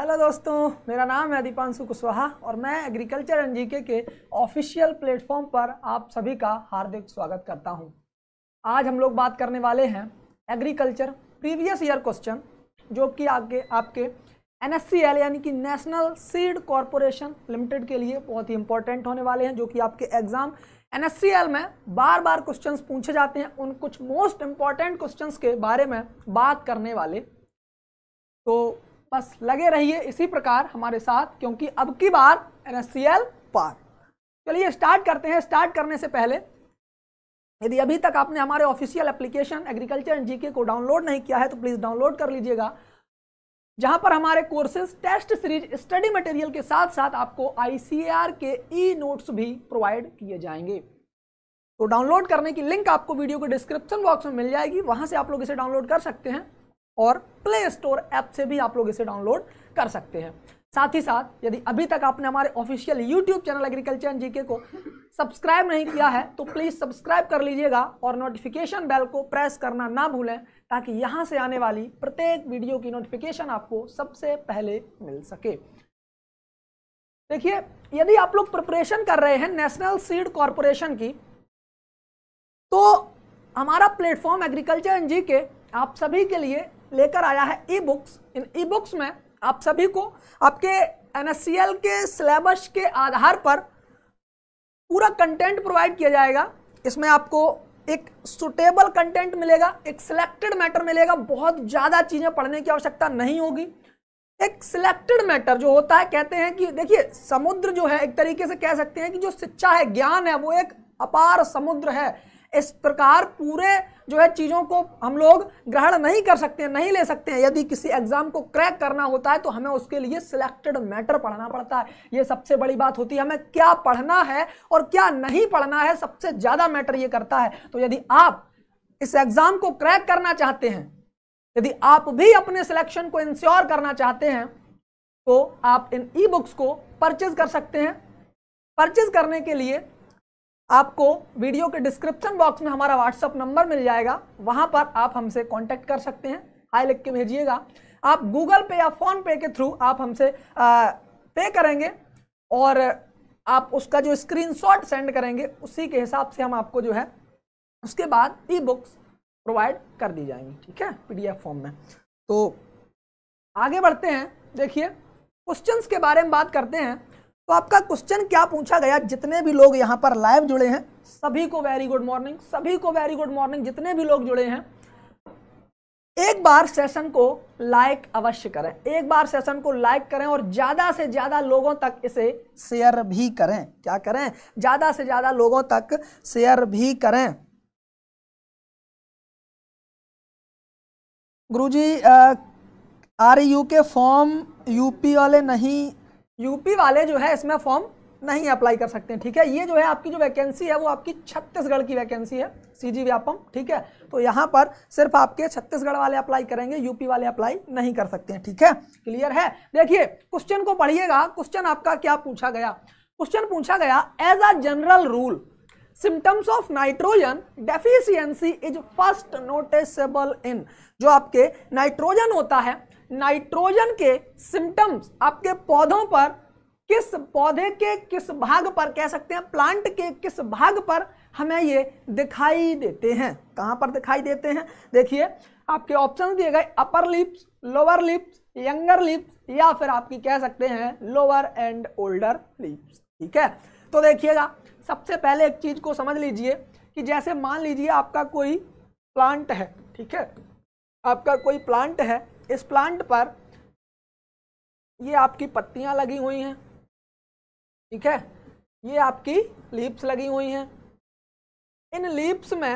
Hello दोस्तों मेरा नाम है दीपांशु कुशवाहा और मैं एग्रीकल्चर जी के ऑफिशियल प्लेटफॉर्म पर आप सभी का हार्दिक स्वागत करता हूं। आज हम लोग बात करने वाले हैं एग्रीकल्चर प्रीवियस ईयर क्वेश्चन जो कि आपके आपके एन यानी कि नेशनल सीड कॉरपोरेशन लिमिटेड के लिए बहुत ही इंपॉर्टेंट होने वाले हैं जो कि आपके एग्ज़ाम एन में बार बार क्वेश्चन पूछे जाते हैं उन कुछ मोस्ट इम्पॉर्टेंट क्वेश्चन के बारे में बात करने वाले तो बस लगे रहिए इसी प्रकार हमारे साथ क्योंकि अब की बार एन एस सी एल पार चलिए स्टार्ट करते हैं स्टार्ट करने से पहले यदि अभी तक आपने हमारे official application agriculture and GK को डाउनलोड नहीं किया है तो प्लीज़ डाउनलोड कर लीजिएगा जहां पर हमारे courses test series study material के साथ साथ आपको आईसीएआर के ई नोट्स भी प्रोवाइड किए जाएंगे तो डाउनलोड करने की लिंक आपको वीडियो के डिस्क्रिप्शन बॉक्स में मिल जाएगी वहां से आप लोग इसे डाउनलोड कर सकते हैं और प्ले स्टोर ऐप से भी आप लोग इसे डाउनलोड कर सकते हैं साथ ही साथ यदि अभी तक आपने हमारे official YouTube channel agriculture and GK को सब्सक्राइब नहीं किया है तो प्लीज़ सब्सक्राइब कर लीजिएगा और नोटिफिकेशन बेल को प्रेस करना ना भूलें ताकि यहां से आने वाली प्रत्येक वीडियो की नोटिफिकेशन आपको सबसे पहले मिल सके देखिए यदि आप लोग प्रिपरेशन कर रहे हैं नेशनल सीड कॉरपोरेशन की तो हमारा प्लेटफॉर्म एग्रीकल्चर एनजी के आप सभी के लिए लेकर आया है ई बुक्स इन ई बुक्स में आप सभी को आपके एन के सिलेबस के आधार पर पूरा कंटेंट प्रोवाइड किया जाएगा इसमें आपको एक सुटेबल कंटेंट मिलेगा एक सिलेक्टेड मैटर मिलेगा बहुत ज़्यादा चीज़ें पढ़ने की आवश्यकता नहीं होगी एक सिलेक्टेड मैटर जो होता है कहते हैं कि देखिए समुद्र जो है एक तरीके से कह सकते हैं कि जो शिक्षा है ज्ञान है वो एक अपार समुद्र है इस प्रकार पूरे जो है चीज़ों को हम लोग ग्रहण नहीं कर सकते हैं नहीं ले सकते हैं यदि किसी एग्जाम को क्रैक करना होता है तो हमें उसके लिए सिलेक्टेड मैटर पढ़ना पड़ता है ये सबसे बड़ी बात होती है हमें क्या पढ़ना है और क्या नहीं पढ़ना है सबसे ज़्यादा मैटर ये करता है तो यदि आप इस एग्ज़ाम को क्रैक करना चाहते हैं यदि आप भी अपने सिलेक्शन को इंश्योर करना चाहते हैं तो आप इन ई बुक्स को परचेज कर सकते हैं परचेज करने के लिए आपको वीडियो के डिस्क्रिप्शन बॉक्स में हमारा व्हाट्सअप नंबर मिल जाएगा वहाँ पर आप हमसे कॉन्टैक्ट कर सकते हैं हाई लिख के भेजिएगा आप गूगल पे या फ़ोन पे के थ्रू आप हमसे पे करेंगे और आप उसका जो स्क्रीनशॉट सेंड करेंगे उसी के हिसाब से हम आपको जो है उसके बाद ई बुक्स प्रोवाइड कर दी जाएंगी ठीक है पीडीएफ फॉर्म में तो आगे बढ़ते हैं देखिए क्वेश्चंस के बारे में बात करते हैं तो आपका क्वेश्चन क्या पूछा गया जितने भी लोग यहाँ पर लाइव जुड़े हैं सभी को वेरी गुड मॉर्निंग सभी को वेरी गुड मॉर्निंग जितने भी लोग जुड़े हैं एक बार सेशन को लाइक अवश्य करें एक बार सेशन को लाइक करें और ज़्यादा से ज़्यादा लोगों तक इसे शेयर भी करें क्या करें ज़्यादा से ज़्यादा लोगों तक शेयर भी करें गुरुजी आर यू के फॉर्म यूपी वाले नहीं यूपी वाले जो है इसमें फॉर्म नहीं अप्लाई कर सकते हैं ठीक है ये जो है आपकी जो वैकेंसी है वो आपकी छत्तीसगढ़ की वैकेंसी है सीजी व्यापम ठीक है तो यहाँ पर सिर्फ आपके छत्तीसगढ़ वाले अप्लाई करेंगे यूपी वाले अप्लाई नहीं कर सकते हैं ठीक है क्लियर है देखिए क्वेश्चन को पढ़िएगा क्वेश्चन आपका क्या पूछा गया क्वेश्चन पूछा गया as a general rule symptoms of nitrogen deficiency is first noticeable in जो आपके नाइट्रोजन होता है नाइट्रोजन के सिम्टम्स आपके पौधों पर किस पौधे के किस भाग पर कह सकते हैं प्लांट के किस भाग पर हमें ये दिखाई देते हैं कहाँ पर दिखाई देते हैं देखिए आपके ऑप्शन दिए गए upper lips lower lips younger lips या फिर आपकी कह सकते हैं लोअर एंड ओल्डर लिप्स ठीक है तो देखिएगा सबसे पहले एक चीज़ को समझ लीजिए कि जैसे मान लीजिए आपका कोई प्लांट है ठीक है आपका कोई प्लांट है इस प्लांट पर ये आपकी पत्तियां लगी हुई हैं ठीक है ये आपकी लीप्स लगी हुई हैं इन लीप्स में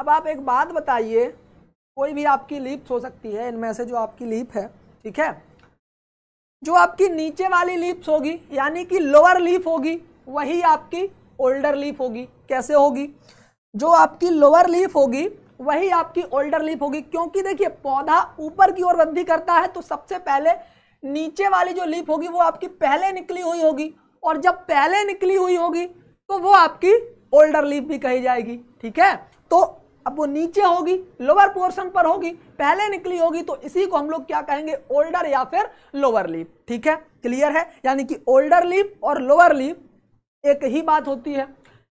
अब आप एक बात बताइए कोई भी आपकी लीप्स हो सकती है इनमें से जो आपकी लीप है ठीक है जो आपकी नीचे वाली लीप्स होगी यानी कि लोअर लीप होगी वही आपकी ओल्डर लीफ होगी कैसे होगी जो आपकी लोअर लीफ होगी वही आपकी ओल्डर लीफ होगी क्योंकि देखिए पौधा ऊपर की ओर वृद्धि करता है तो सबसे पहले नीचे वाली जो लीफ होगी वो आपकी पहले निकली हुई होगी और जब पहले निकली हुई होगी तो वो आपकी ओल्डर लीफ भी कही जाएगी ठीक है तो अब वो नीचे होगी लोअर पोर्शन पर होगी पहले निकली होगी तो इसी को हम लोग क्या कहेंगे ओल्डर या फिर लोअर लीफ ठीक है क्लियर है यानी कि ओल्डर लीफ और लोअर लीफ एक ही बात होती है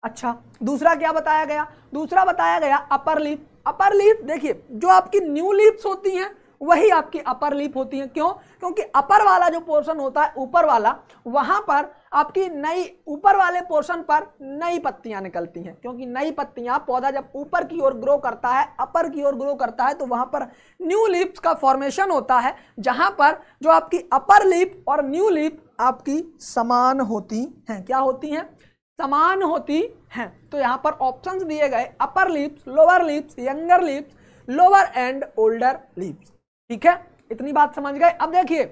अच्छा दूसरा क्या बताया गया दूसरा बताया गया अपर लिप अपर लिप देखिए जो आपकी न्यू लिप्स होती हैं वही आपकी अपर लिप होती हैं क्यों क्योंकि अपर वाला जो पोर्शन होता है ऊपर वाला वहां पर आपकी नई ऊपर वाले पोर्शन पर नई पत्तियां निकलती हैं क्योंकि नई पत्तियां पौधा जब ऊपर की ओर ग्रो करता है अपर की ओर ग्रो करता है तो वहां पर न्यू लीप्स का फॉर्मेशन होता है जहां पर जो आपकी अपर लीप और न्यू लीप आपकी समान होती हैं क्या होती हैं समान होती हैं तो यहाँ पर ऑप्शंस दिए गए upper lips lower lips younger lips lower and older lips ठीक है इतनी बात समझ गए अब देखिए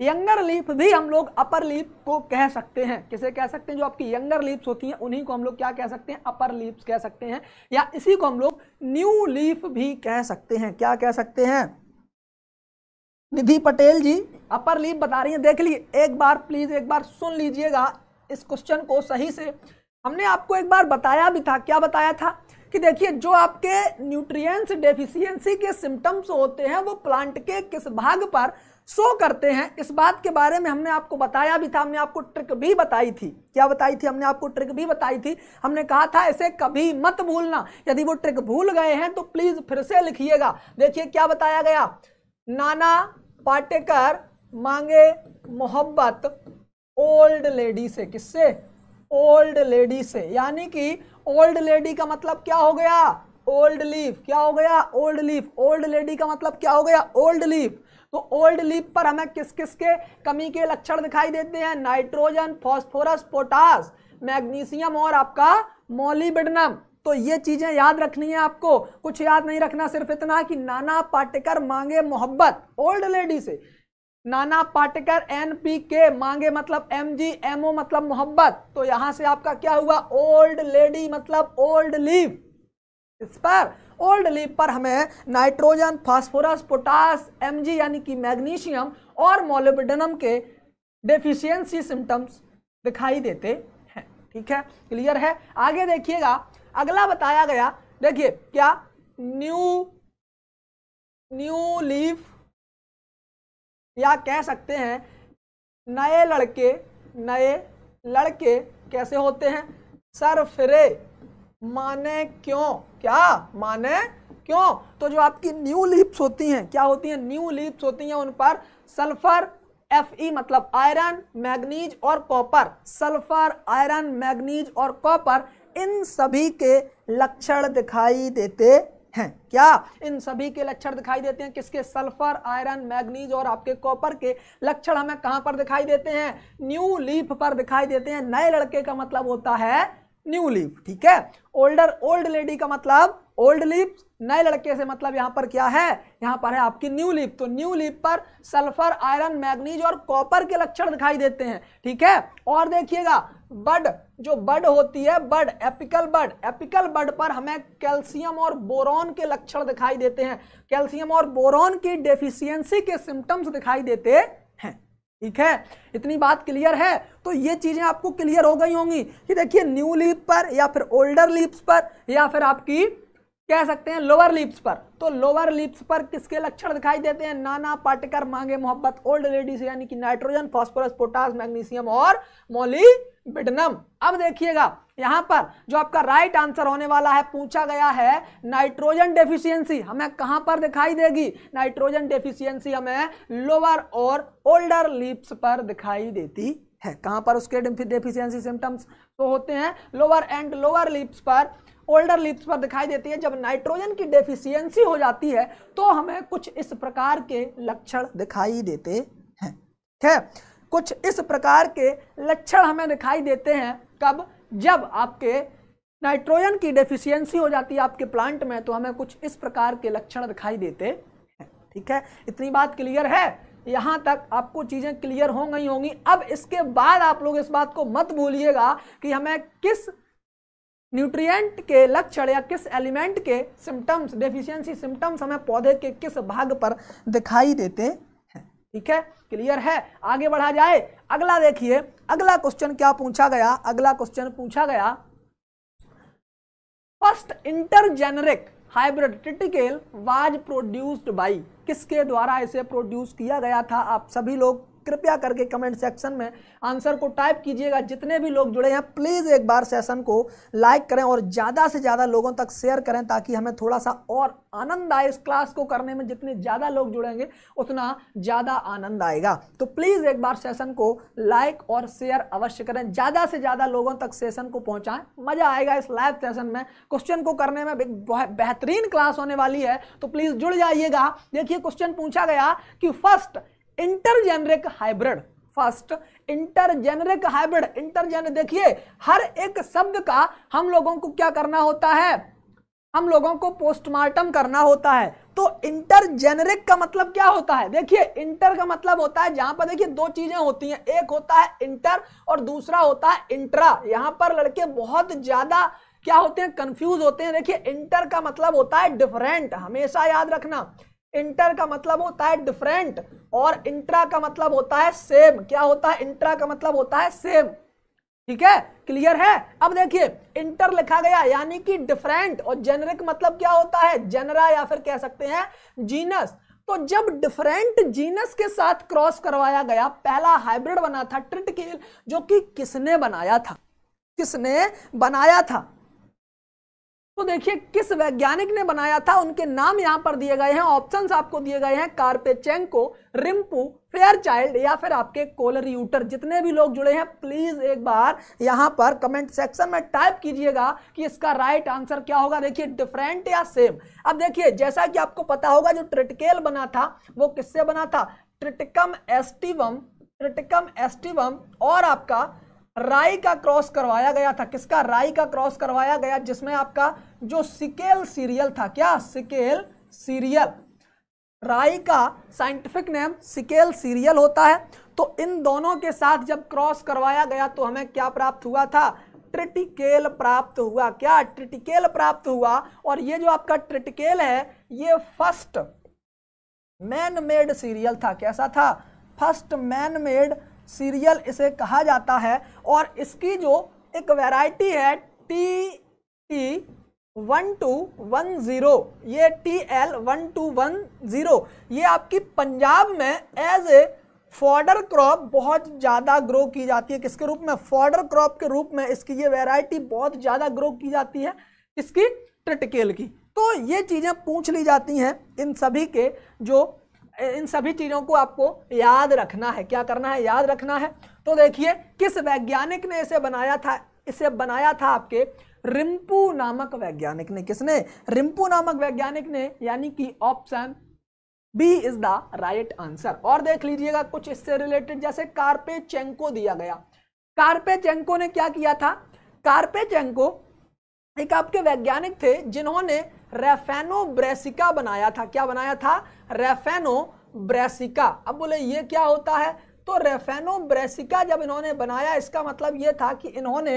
यंगर लिप भी हम लोग अपर लिप को कह सकते हैं किसे कह सकते हैं जो आपकी यंगर लिप्स होती हैं उन्हीं को हम लोग क्या कह सकते हैं अपर लिप्स कह सकते हैं या इसी को हम लोग न्यू लीफ भी कह सकते हैं क्या कह सकते हैं निधि पटेल जी अपर लीप बता रही हैं देख लीजिए एक बार प्लीज़ एक बार सुन लीजिएगा इस क्वेश्चन को सही से हमने आपको एक बार बताया भी था क्या बताया था कि देखिए जो आपके न्यूट्रिएंट्स डेफिशिएंसी के सिम्टम्स होते हैं वो प्लांट के किस भाग पर शो करते हैं इस बात के बारे में हमने आपको बताया भी था हमने आपको ट्रिक भी बताई थी क्या बताई थी हमने आपको ट्रिक भी बताई थी हमने कहा था ऐसे कभी मत भूलना यदि वो ट्रिक भूल गए हैं तो प्लीज़ फिर से लिखिएगा देखिए क्या बताया गया नाना पाटेकर मांगे मोहब्बत ओल्ड लेडी से किससे ओल्ड लेडी से यानी कि ओल्ड लेडी का मतलब क्या हो गया ओल्ड लीफ क्या हो गया ओल्ड लीफ ओल्ड लेडी का मतलब क्या हो गया ओल्ड लीफ तो ओल्ड लीफ पर हमें किस किस के कमी के लक्षण दिखाई देते हैं नाइट्रोजन फॉस्फोरस पोटास मैग्नीशियम और आपका मोलिबिडनम तो ये चीज़ें याद रखनी है आपको कुछ याद नहीं रखना सिर्फ इतना कि नाना पाटेकर मांगे मोहब्बत ओल्ड लेडी से नाना पाटेकर एन पी के मांगे मतलब एम जी एम ओ मतलब मोहब्बत तो यहां से आपका क्या हुआ ओल्ड लेडी मतलब ओल्ड लीव इस पर ओल्ड लीव पर हमें nitrogen phosphorus potash M G यानी कि मैग्नीशियम और मोलिबिडनम के डेफिशियंसी सिम्टम्स दिखाई देते हैं ठीक है क्लियर है आगे देखिएगा अगला बताया गया देखिए क्या न्यू न्यू लीफ या कह सकते हैं नए लड़के नए लड़के कैसे होते हैं सर फिरे माने क्यों क्या माने क्यों तो जो आपकी न्यू लीप्स होती हैं क्या होती हैं न्यू लीप्स होती हैं उन पर सल्फर एफ ई मतलब आयरन मैग्नीज और कॉपर सल्फर आयरन मैग्नीज और कॉपर इन सभी के लक्षण दिखाई देते हैं क्या इन सभी के लक्षण दिखाई देते हैं किसके सल्फर आयरन मैग्नीज और आपके कॉपर के लक्षण हमें कहां पर दिखाई देते हैं न्यू लीफ पर दिखाई देते हैं नए लड़के का मतलब होता है न्यू लीफ ठीक है ओल्डर ओल्ड लेडी का मतलब ओल्ड लीफ नए लड़के से मतलब यहां पर क्या है यहां पर है आपकी न्यू लीफ तो न्यू लीफ पर सल्फर आयरन मैग्नीज और कॉपर के लक्षण दिखाई देते हैं ठीक है और देखिएगा बड जो बड होती है बड एपिकल बड एपिकल बड पर हमें कैल्शियम और बोरॉन के लक्षण दिखाई देते हैं कैल्शियम और बोरॉन की डेफिशिएंसी के सिम्टम्स दिखाई देते हैं ठीक है इतनी बात क्लियर है तो ये चीज़ें आपको क्लियर हो गई होंगी कि देखिए न्यू लीप पर या फिर ओल्डर लीप्स पर या फिर आपकी कह सकते हैं लोअर लिप्स पर तो लोअर लिप्स पर किसके लक्षण दिखाई देते हैं नाना पाटकर मांगे मोहब्बत ओल्ड लेडीज यानी कि नाइट्रोजन फास्फोरस पोटास मैग्नीशियम और मोली बिटनम अब देखिएगा यहाँ पर जो आपका राइट आंसर होने वाला है पूछा गया है नाइट्रोजन डेफिशिएंसी हमें कहाँ पर दिखाई देगी नाइट्रोजन डेफिशिएंसी हमें लोअर और ओल्डर लिप्स पर दिखाई देती है कहाँ पर उसके डेफिशिएंसी सिम्टम्स तो होते हैं लोअर एंड लोअर लिप्स पर ओल्डर लिप्स पर दिखाई देती है जब नाइट्रोजन की डेफिशिएंसी हो जाती है तो हमें कुछ इस प्रकार के लक्षण दिखाई देते हैं ठीक कुछ इस प्रकार के लक्षण हमें दिखाई देते हैं कब जब आपके नाइट्रोजन की डेफिशिएंसी हो जाती है आपके प्लांट में तो हमें कुछ इस प्रकार के लक्षण दिखाई देते हैं ठीक है इतनी बात क्लियर है यहाँ तक आपको चीज़ें क्लियर हो गई होंगी अब इसके बाद आप लोग इस बात को मत भूलिएगा कि हमें किस न्यूट्रिएंट के लक्षण या किस एलिमेंट के सिम्टम्स डेफिशिएंसी सिम्टम्स हमें पौधे के किस भाग पर दिखाई देते हैं ठीक है क्लियर है आगे बढ़ा जाए अगला देखिए अगला क्वेश्चन क्या पूछा गया अगला क्वेश्चन पूछा गया first intergeneric hybrid triticale was produced by किसके द्वारा इसे प्रोड्यूस किया गया था आप सभी लोग कृपया करके कमेंट सेक्शन में आंसर को टाइप कीजिएगा जितने भी लोग जुड़े हैं प्लीज़ एक बार सेशन को लाइक करें और ज़्यादा से ज़्यादा लोगों तक शेयर करें ताकि हमें थोड़ा सा और आनंद आए इस क्लास को करने में जितने ज़्यादा लोग जुड़ेंगे उतना ज़्यादा आनंद आएगा तो प्लीज़ एक बार सेशन को लाइक और शेयर अवश्य करें ज़्यादा से ज़्यादा लोगों तक सेशन को पहुँचाएं मज़ा आएगा इस लाइव सेशन में क्वेश्चन को करने में बेहतरीन क्लास होने वाली है तो प्लीज़ जुड़ जाइएगा देखिए क्वेश्चन पूछा गया कि first intergeneric hybrid first intergeneric hybrid intergen देखिए हर एक शब्द का हम लोगों को क्या करना होता है हम लोगों को पोस्टमार्टम करना होता है तो इंटरजेनरिक का मतलब क्या होता है देखिए इंटर का मतलब होता है जहां पर देखिए दो चीजें होती हैं एक होता है इंटर और दूसरा होता है इंट्रा यहां पर लड़के बहुत ज्यादा क्या होते हैं कंफ्यूज होते हैं देखिए इंटर का मतलब होता है डिफरेंट हमेशा याद रखना इंटर का मतलब होता है डिफरेंट और इंट्रा का मतलब होता है सेम क्या होता है इंट्रा का मतलब होता है सेम ठीक है क्लियर है अब देखिए इंटर लिखा गया यानी कि डिफरेंट और जेनरिक मतलब क्या होता है जेनरा या फिर कह सकते हैं जीनस तो जब डिफरेंट जीनस के साथ क्रॉस करवाया गया पहला हाइब्रिड बना था ट्रिटकेल जो कि किसने बनाया था किसने बनाया था तो देखिए किस वैज्ञानिक ने बनाया था उनके नाम यहां पर दिए गए हैं ऑप्शंस आपको दिए गए हैं कार्पेचेंको रिम्पू फेयर चाइल्ड या फिर आपके कोलर यूटर जितने भी लोग जुड़े हैं प्लीज एक बार यहां पर कमेंट सेक्शन में टाइप कीजिएगा कि इसका राइट आंसर क्या होगा देखिए डिफरेंट या सेम अब देखिए जैसा कि आपको पता होगा जो ट्रिटकेल बना था वो किससे बना था ट्रिटिकम एस्टिवम ट्रिटिकम एस्टिवम और आपका राय का क्रॉस करवाया गया था किसका राय का क्रॉस करवाया गया जिसमें आपका जो सिकेल सीरियल था क्या सिकेल सीरियल राय का साइंटिफिक नेम सिकेल सीरियल होता है तो इन दोनों के साथ जब क्रॉस करवाया गया तो हमें क्या प्राप्त हुआ था ट्रिटिकेल प्राप्त हुआ क्या ट्रिटिकेल प्राप्त हुआ और ये जो आपका ट्रिटिकेल है ये फर्स्ट मैन मेड सीरियल था कैसा था फर्स्ट मैन मेड सीरियल इसे कहा जाता है और इसकी जो एक वैरायटी है T T one two one zero ये T L one two one zero ये आपकी पंजाब में एज ए फॉर्डर क्रॉप बहुत ज़्यादा ग्रो की जाती है किसके रूप में फॉर्डर क्रॉप के रूप में इसकी ये वैरायटी बहुत ज़्यादा ग्रो की जाती है इसकी ट्रिटकेल की तो ये चीज़ें पूछ ली जाती हैं इन सभी के जो इन सभी चीज़ों को आपको याद रखना है क्या करना है याद रखना है तो देखिए किस वैज्ञानिक ने इसे बनाया था इसे बनाया था आपके रिम्पू नामक वैज्ञानिक ने किसने रिम्पू नामक वैज्ञानिक ने यानी कि option B is the right answer और देख लीजिएगा कुछ इससे रिलेटेड जैसे कार्पे चेंको दिया गया कार्पे चेंको ने क्या किया था कार्पे चेंको एक आपके वैज्ञानिक थे जिन्होंने रेफेनो ब्रेसिका बनाया था क्या बनाया था रेफेनो ब्रेसिका अब बोले ये क्या होता है तो रेफेनो ब्रेसिका जब इन्होंने बनाया इसका मतलब ये था कि इन्होंने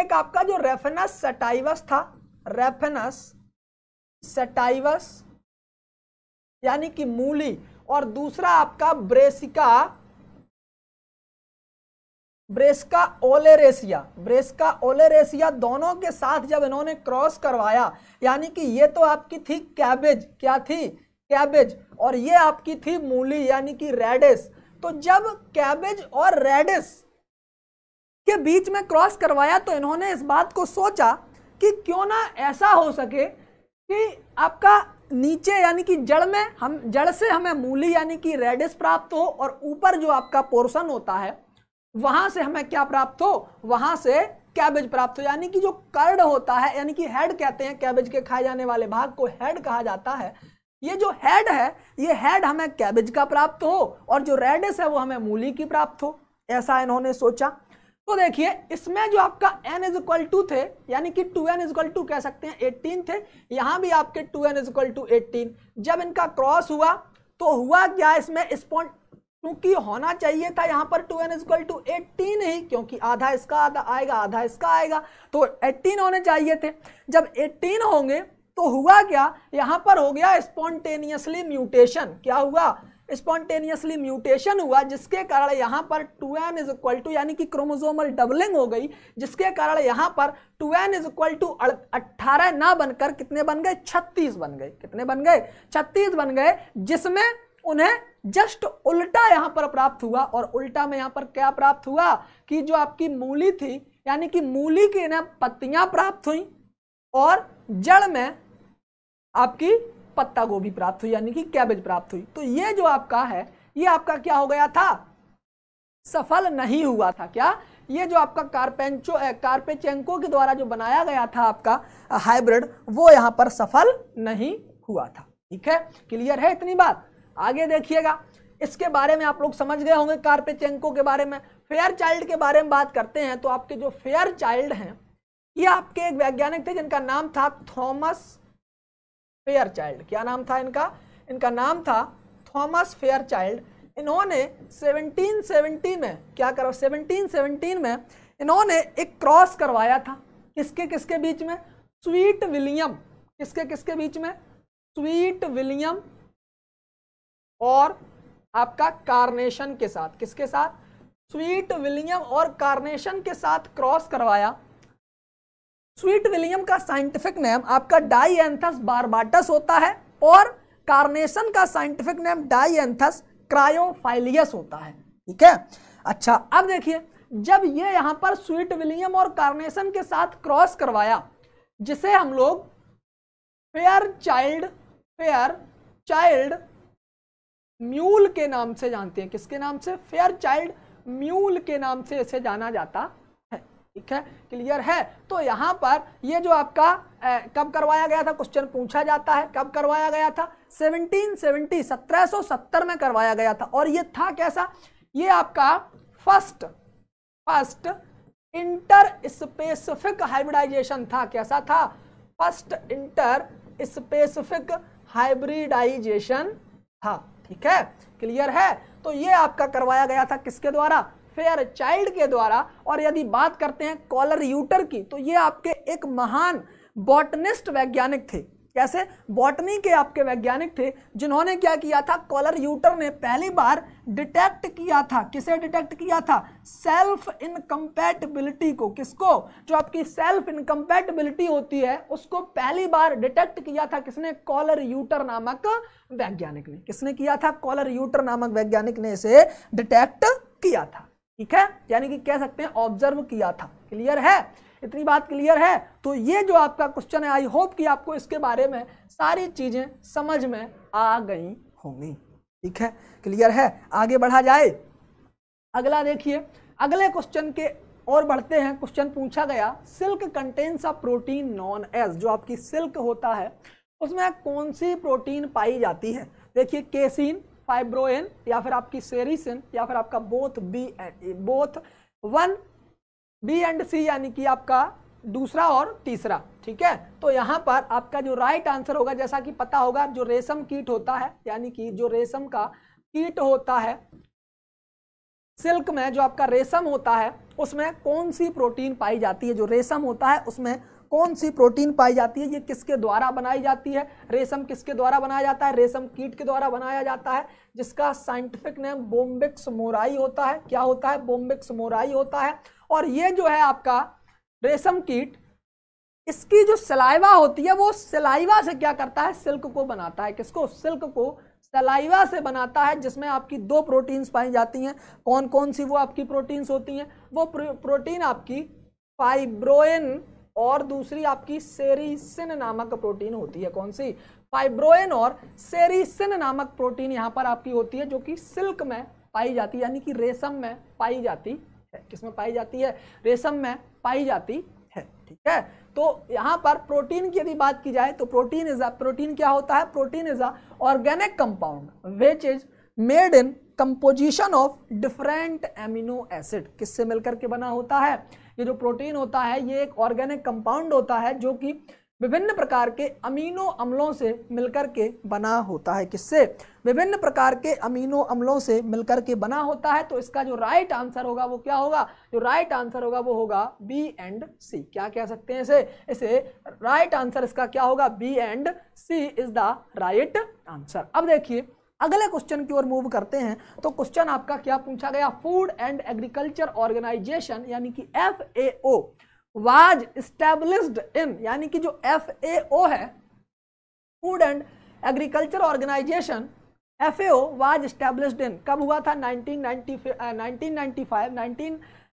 एक आपका जो रेफेनस सेटाइवस था रेफेनस सेटाइवस यानी कि मूली और दूसरा आपका Brassica Brassica oleracea Brassica oleracea दोनों के साथ जब इन्होंने क्रॉस करवाया यानी कि ये तो आपकी थी कैबेज क्या थी कैबेज और ये आपकी थी मूली यानी कि रेडिस तो जब कैबेज और रेडिस के बीच में क्रॉस करवाया तो इन्होंने इस बात को सोचा कि क्यों ना ऐसा हो सके कि आपका नीचे यानी कि जड़ में हम जड़ से हमें मूली यानी कि रेडिस प्राप्त हो और ऊपर जो आपका पोर्शन होता है वहां से हमें क्या प्राप्त हो वहां से कैबेज प्राप्त हो यानी कि जो कर्ड होता है यानी कि हेड कहते हैं कैबेज के खाए जाने वाले भाग को हेड कहा जाता है ये जो हेड है ये हेड हमें कैबेज का प्राप्त हो और जो रेडिस है वो हमें मूली की प्राप्त हो ऐसा इन्होंने सोचा तो देखिए इसमें जो आपका n इज इक्वल टू थे यानी कि 2n N is equal to कह सकते हैं 18 थे यहाँ भी आपके 2n N is equal to eighteen जब इनका क्रॉस हुआ तो हुआ क्या इसमें स्पॉन्ट क्योंकि होना चाहिए था यहाँ पर 2n N is equal to eighteen ही क्योंकि आधा इसका आधा आएगा आधा इसका आएगा तो 18 होने चाहिए थे जब 18 होंगे तो हुआ क्या यहाँ पर हो गया स्पॉन्टेनियसली म्यूटेशन क्या हुआ स्पॉन्टेनियसली म्यूटेशन हुआ जिसके कारण यहाँ पर two N is equal to यानी कि क्रोमोजोमल डबलिंग हो गई जिसके कारण यहाँ पर two N is equal to अट्ठारह ना बनकर कितने बन गए छत्तीस बन गए कितने बन गए छत्तीस बन गए जिसमें उन्हें जस्ट उल्टा यहाँ पर प्राप्त हुआ और उल्टा में यहाँ पर क्या प्राप्त हुआ कि जो आपकी मूली थी यानी कि मूली की इन्हें पत्तियां प्राप्त हुई और जड़ में आपकी पत्ता गोभी प्राप्त हुई यानी कि कैबेज प्राप्त हुई तो ये जो आपका है ये आपका क्या हो गया था सफल नहीं हुआ था क्या ये जो आपका कार्पेंचो कार्पेचेंको के द्वारा जो बनाया गया था आपका हाइब्रिड वो यहाँ पर सफल नहीं हुआ था ठीक है क्लियर है इतनी बात आगे देखिएगा इसके बारे में आप लोग समझ गए होंगे कार्पेचेंको के बारे में फेयर चाइल्ड के बारे में बात करते हैं तो आपके जो फेयर चाइल्ड हैं ये आपके एक वैज्ञानिक थे जिनका नाम था थॉमस फेयर चाइल्ड क्या नाम था इनका इनका नाम था थॉमस फेयर चाइल्ड इन्होंने 1770 में क्या करो 1717 में इन्होंने एक क्रॉस करवाया था किसके किसके बीच में स्वीट विलियम किसके किसके बीच में स्वीट विलियम और आपका कार्नेशन के साथ किसके साथ स्वीट विलियम और कार्नेशन के साथ क्रॉस करवाया स्वीट विलियम का साइंटिफिक नेम आपका डाई एंथस बारबाटस होता है और कार्नेशन का scientific name Dianthus caryophyllus होता है ठीक है अच्छा अब देखिए जब ये यहां पर स्वीट विलियम और कार्नेशन के साथ क्रॉस करवाया जिसे हम लोग Fairchild Fairchild mule के नाम से जानते हैं किसके नाम से फेयर चाइल्ड म्यूल के नाम से इसे जाना जाता ठीक है क्लियर है तो यहाँ पर ये जो आपका ए, कब करवाया गया था क्वेश्चन पूछा जाता है कब करवाया गया था 1770 1770 में करवाया गया था और ये था कैसा ये आपका first first interspecific hybridization था कैसा था फर्स्ट इंटर स्पेसिफिक हाइब्रिडाइजेशन था ठीक है क्लियर है तो ये आपका करवाया गया था किसके द्वारा फेयर चाइल्ड के द्वारा और यदि बात करते हैं कॉलर यूटर की तो ये आपके एक महान बॉटनिस्ट वैज्ञानिक थे कैसे बॉटनी के आपके वैज्ञानिक थे जिन्होंने क्या किया था कॉलर यूटर ने पहली बार डिटेक्ट किया था किसे डिटेक्ट किया था सेल्फ इनकम्पैटिबिलिटी को किसको जो आपकी सेल्फ इनकम्पैटिबिलिटी होती है उसको पहली बार डिटेक्ट किया था किसने कॉलर यूटर नामक वैज्ञानिक ने किसने किया था कॉलर यूटर नामक वैज्ञानिक ने इसे डिटेक्ट किया था ठीक है यानी कि कह सकते हैं ऑब्जर्व किया था क्लियर है इतनी बात क्लियर है तो ये जो आपका क्वेश्चन है आई होप कि आपको इसके बारे में सारी चीज़ें समझ में आ गई होंगी ठीक है क्लियर है आगे बढ़ा जाए अगला देखिए अगले क्वेश्चन के और बढ़ते हैं क्वेश्चन पूछा गया silk contains a protein known as जो आपकी सिल्क होता है उसमें कौन सी प्रोटीन पाई जाती है देखिए केसिन फाइब्रोइन या फिर आपकी सेरिसिन या फिर आपका both B and both one B and C यानी कि आपका दूसरा और तीसरा ठीक है तो यहाँ पर आपका जो राइट आंसर होगा जैसा कि पता होगा जो रेशम कीट होता है यानी कि जो रेशम का कीट होता है सिल्क में जो आपका रेशम होता है उसमें कौन सी प्रोटीन पाई जाती है जो रेशम होता है उसमें कौन सी प्रोटीन पाई जाती है ये किसके द्वारा बनाई जाती है रेशम किसके द्वारा बनाया जाता है रेशम कीट के द्वारा बनाया जाता है जिसका साइंटिफिक नेम बोम्बिक्स मोराई होता है क्या होता है बोम्बिक्स मोराई होता है और ये जो है आपका रेशम कीट इसकी जो सलाइवा होती है वो सलाइवा से क्या करता है सिल्क को बनाता है किसको सिल्क को सलाइवा से बनाता है जिसमें आपकी दो प्रोटीन्स पाई जाती हैं कौन कौन सी वो आपकी प्रोटीन्स होती हैं वो प्रोटीन आपकी फाइब्रोइन और दूसरी आपकी सेरीसिन नामक प्रोटीन होती है कौन सी फाइब्रोइन और सेरीसिन नामक प्रोटीन यहाँ पर आपकी होती है जो कि सिल्क में पाई जाती है यानी कि रेशम में पाई जाती है किसमें पाई जाती है रेशम में पाई जाती है ठीक है तो यहाँ पर प्रोटीन की यदि बात की जाए तो प्रोटीन इज अ प्रोटीन क्या होता है protein is a organic compound which is made in composition of different amino acid किससे मिलकर के बना होता है ये जो प्रोटीन होता है ये एक ऑर्गेनिक कंपाउंड होता है जो कि विभिन्न प्रकार के अमीनो अम्लों से मिलकर के बना होता है किससे विभिन्न प्रकार के अमीनो अम्लों से मिलकर के बना होता है तो इसका जो राइट आंसर होगा वो क्या होगा जो राइट आंसर होगा वो होगा बी एंड सी क्या कह सकते हैं इसे इसे राइट आंसर इसका क्या होगा B and C is the right answer अब देखिए अगले क्वेश्चन की ओर मूव करते हैं तो क्वेश्चन आपका क्या पूछा गया फूड एंड एग्रीकल्चर ऑर्गेनाइजेशन यानी कि F A O was established in यानी कि जो एफ ए ओ है food and agriculture organization F A O was established in कब हुआ था नाइनटीन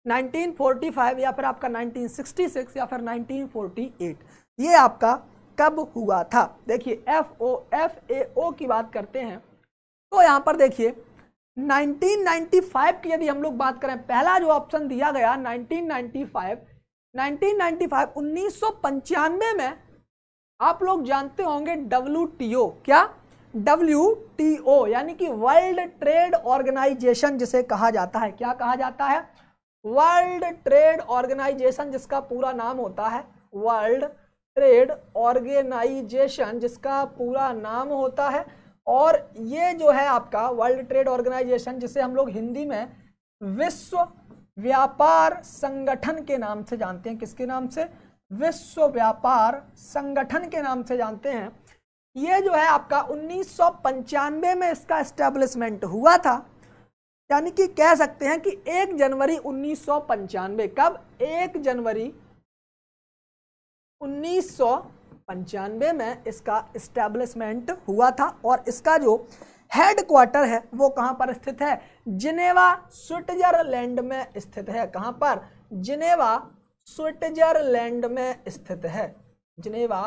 1945 या फिर आपका 1966 या फिर 1948 ये आपका कब हुआ था देखिए एफ ओ एफ ए ओ की बात करते हैं तो यहां पर देखिए 1995 की यदि हम लोग बात करें पहला जो ऑप्शन दिया गया 1995 1995 1995 में आप लोग जानते होंगे डब्ल्यू क्या डब्ल्यू यानी कि वर्ल्ड ट्रेड ऑर्गेनाइजेशन जिसे कहा जाता है क्या कहा जाता है वर्ल्ड ट्रेड ऑर्गेनाइजेशन जिसका पूरा नाम होता है वर्ल्ड ट्रेड ऑर्गेनाइजेशन जिसका पूरा नाम होता है और ये जो है आपका वर्ल्ड ट्रेड ऑर्गेनाइजेशन जिसे हम लोग हिंदी में विश्व व्यापार संगठन के नाम से जानते हैं किसके नाम से विश्व व्यापार संगठन के नाम से जानते हैं ये जो है आपका उन्नीस में इसका इस्टेब्लिशमेंट हुआ था यानी कि कह सकते हैं कि 1 जनवरी उन्नीस कब 1 जनवरी उन्नीस पंचानवे में इसका इस्टेब्लिशमेंट हुआ था और इसका जो हेड क्वार्टर है वो कहाँ पर स्थित है जिनेवा स्विट्जरलैंड में स्थित है कहाँ पर जिनेवा स्विट्जरलैंड में स्थित है जिनेवा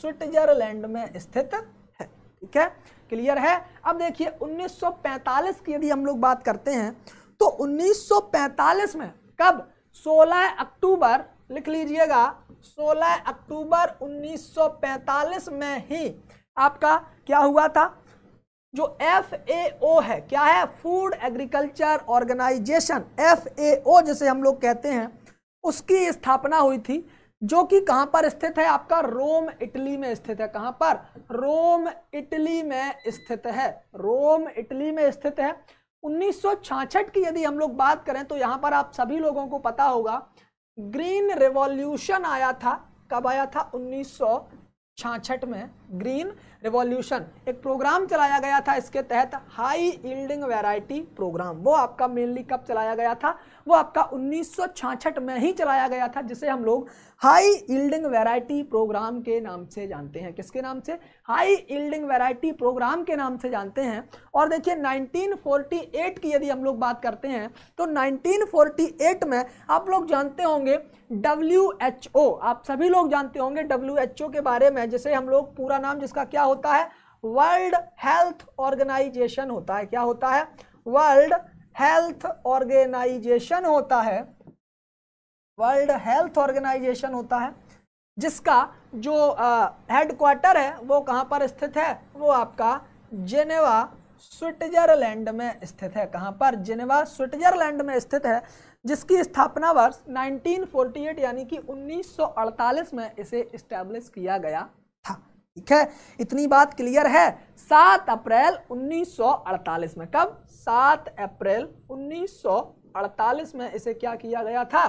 स्विट्जरलैंड में स्थित है ठीक है क्लियर है अब देखिए 1945 की यदि हम लोग बात करते हैं तो 1945 में कब 16 अक्टूबर लिख लीजिएगा 16 अक्टूबर 1945 में ही आपका क्या हुआ था जो एफ ए ओ है क्या है food agriculture organization F A O जिसे हम लोग कहते हैं उसकी स्थापना हुई थी जो कि कहां पर स्थित है आपका रोम इटली में स्थित है कहां पर रोम इटली में स्थित है रोम इटली में स्थित है 1966 की यदि हम लोग बात करें तो यहां पर आप सभी लोगों को पता होगा ग्रीन रेवोल्यूशन आया था कब आया था उन्नीस में ग्रीन रिवॉल्यूशन एक प्रोग्राम चलाया गया था इसके तहत हाई ईल्डिंग वैरायटी प्रोग्राम वो आपका मेनली कब चलाया गया था वो आपका 1966 में ही चलाया गया था जिसे हम लोग हाई ईल्डिंग वैरायटी प्रोग्राम के नाम से जानते हैं किसके नाम से हाई ईल्डिंग वैरायटी प्रोग्राम के नाम से जानते हैं और देखिए 1948 की यदि हम लोग बात करते हैं तो 1948 में आप लोग जानते होंगे डब्ल्यू आप सभी लोग जानते होंगे डब्ल्यू के बारे में जिसे हम लोग पूरा नाम जिसका क्या होता है वर्ल्ड हेल्थ ऑर्गेनाइजेशन होता है क्या होता है वर्ल्ड हेल्थ ऑर्गेनाइजेशन होता है वर्ल्ड हेल्थ ऑर्गेनाइजेशन होता है जिसका जो हेडक्वार्टर है वो कहाँ पर स्थित है वो आपका जेनेवा स्विट्जरलैंड में स्थित है कहाँ पर जेनेवा स्विट्जरलैंड में स्थित है जिसकी स्थापना वर्ष 1948 यानी कि 1948 में इसे इस्टेब्लिश किया गया ठीक है इतनी बात क्लियर है सात अप्रैल 1948 में कब सात अप्रैल 1948 में इसे क्या किया गया था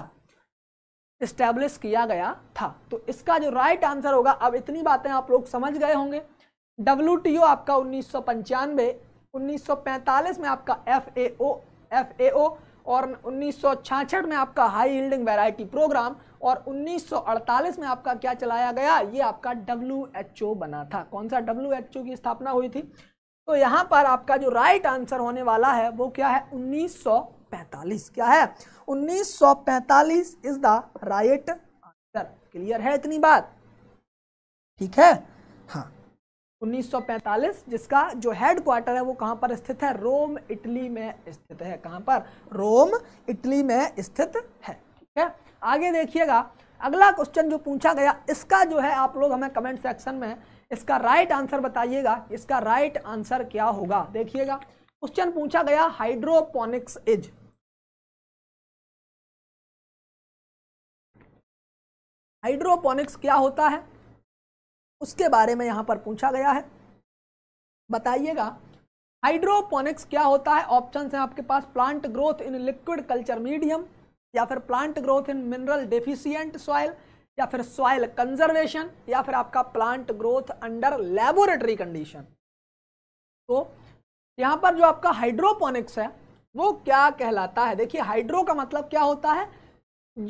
इस्टेब्लिश किया गया था तो इसका जो राइट आंसर होगा अब इतनी बातें आप लोग समझ गए होंगे डब्ल्यू आपका उन्नीस 1945 में आपका एफ ए एफ ए और उन्नीस में आपका हाई हिल्डिंग वेराइटी प्रोग्राम और 1948 में आपका क्या चलाया गया ये आपका डब्ल्यू बना था कौन सा डब्ल्यू की स्थापना हुई थी तो यहाँ पर आपका जो राइट आंसर होने वाला है वो क्या है 1945 क्या है 1945 is the right answer clear है इतनी बात ठीक है हाँ 1945 जिसका जो हेड क्वार्टर है वो कहाँ पर स्थित है रोम इटली में स्थित है कहाँ पर रोम इटली में स्थित है ठीक है आगे देखिएगा अगला क्वेश्चन जो पूछा गया इसका जो है आप लोग हमें कमेंट सेक्शन में इसका राइट आंसर बताइएगा इसका राइट आंसर क्या होगा देखिएगा क्वेश्चन पूछा गया हाइड्रोपोनिक्स इज हाइड्रोपोनिक्स क्या होता है उसके बारे में यहां पर पूछा गया है बताइएगा हाइड्रोपोनिक्स क्या होता है ऑप्शन है आपके पास plant growth in liquid culture medium या फिर plant growth in mineral deficient soil या फिर सॉइल कंजर्वेशन या फिर आपका plant growth under laboratory condition तो यहां पर जो आपका हाइड्रोपोनिक्स है वो क्या कहलाता है देखिए हाइड्रो का मतलब क्या होता है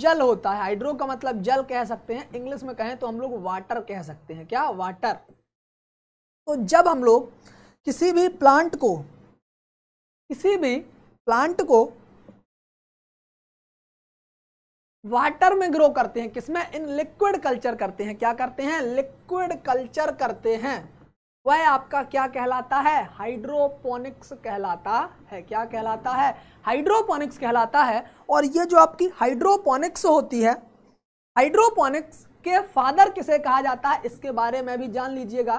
जल होता है हाइड्रो का मतलब जल कह सकते हैं इंग्लिश में कहें तो हम लोग वाटर कह सकते हैं क्या वाटर तो जब हम लोग किसी भी प्लांट को किसी भी प्लांट को वाटर में ग्रो करते हैं किसमें इन लिक्विड कल्चर करते हैं क्या करते हैं लिक्विड कल्चर करते हैं वह आपका क्या कहलाता है हाइड्रोपोनिक्स कहलाता है क्या कहलाता है हाइड्रोपोनिक्स कहलाता है और ये जो आपकी हाइड्रोपोनिक्स होती है हाइड्रोपोनिक्स के फादर किसे कहा जाता है इसके बारे में भी जान लीजिएगा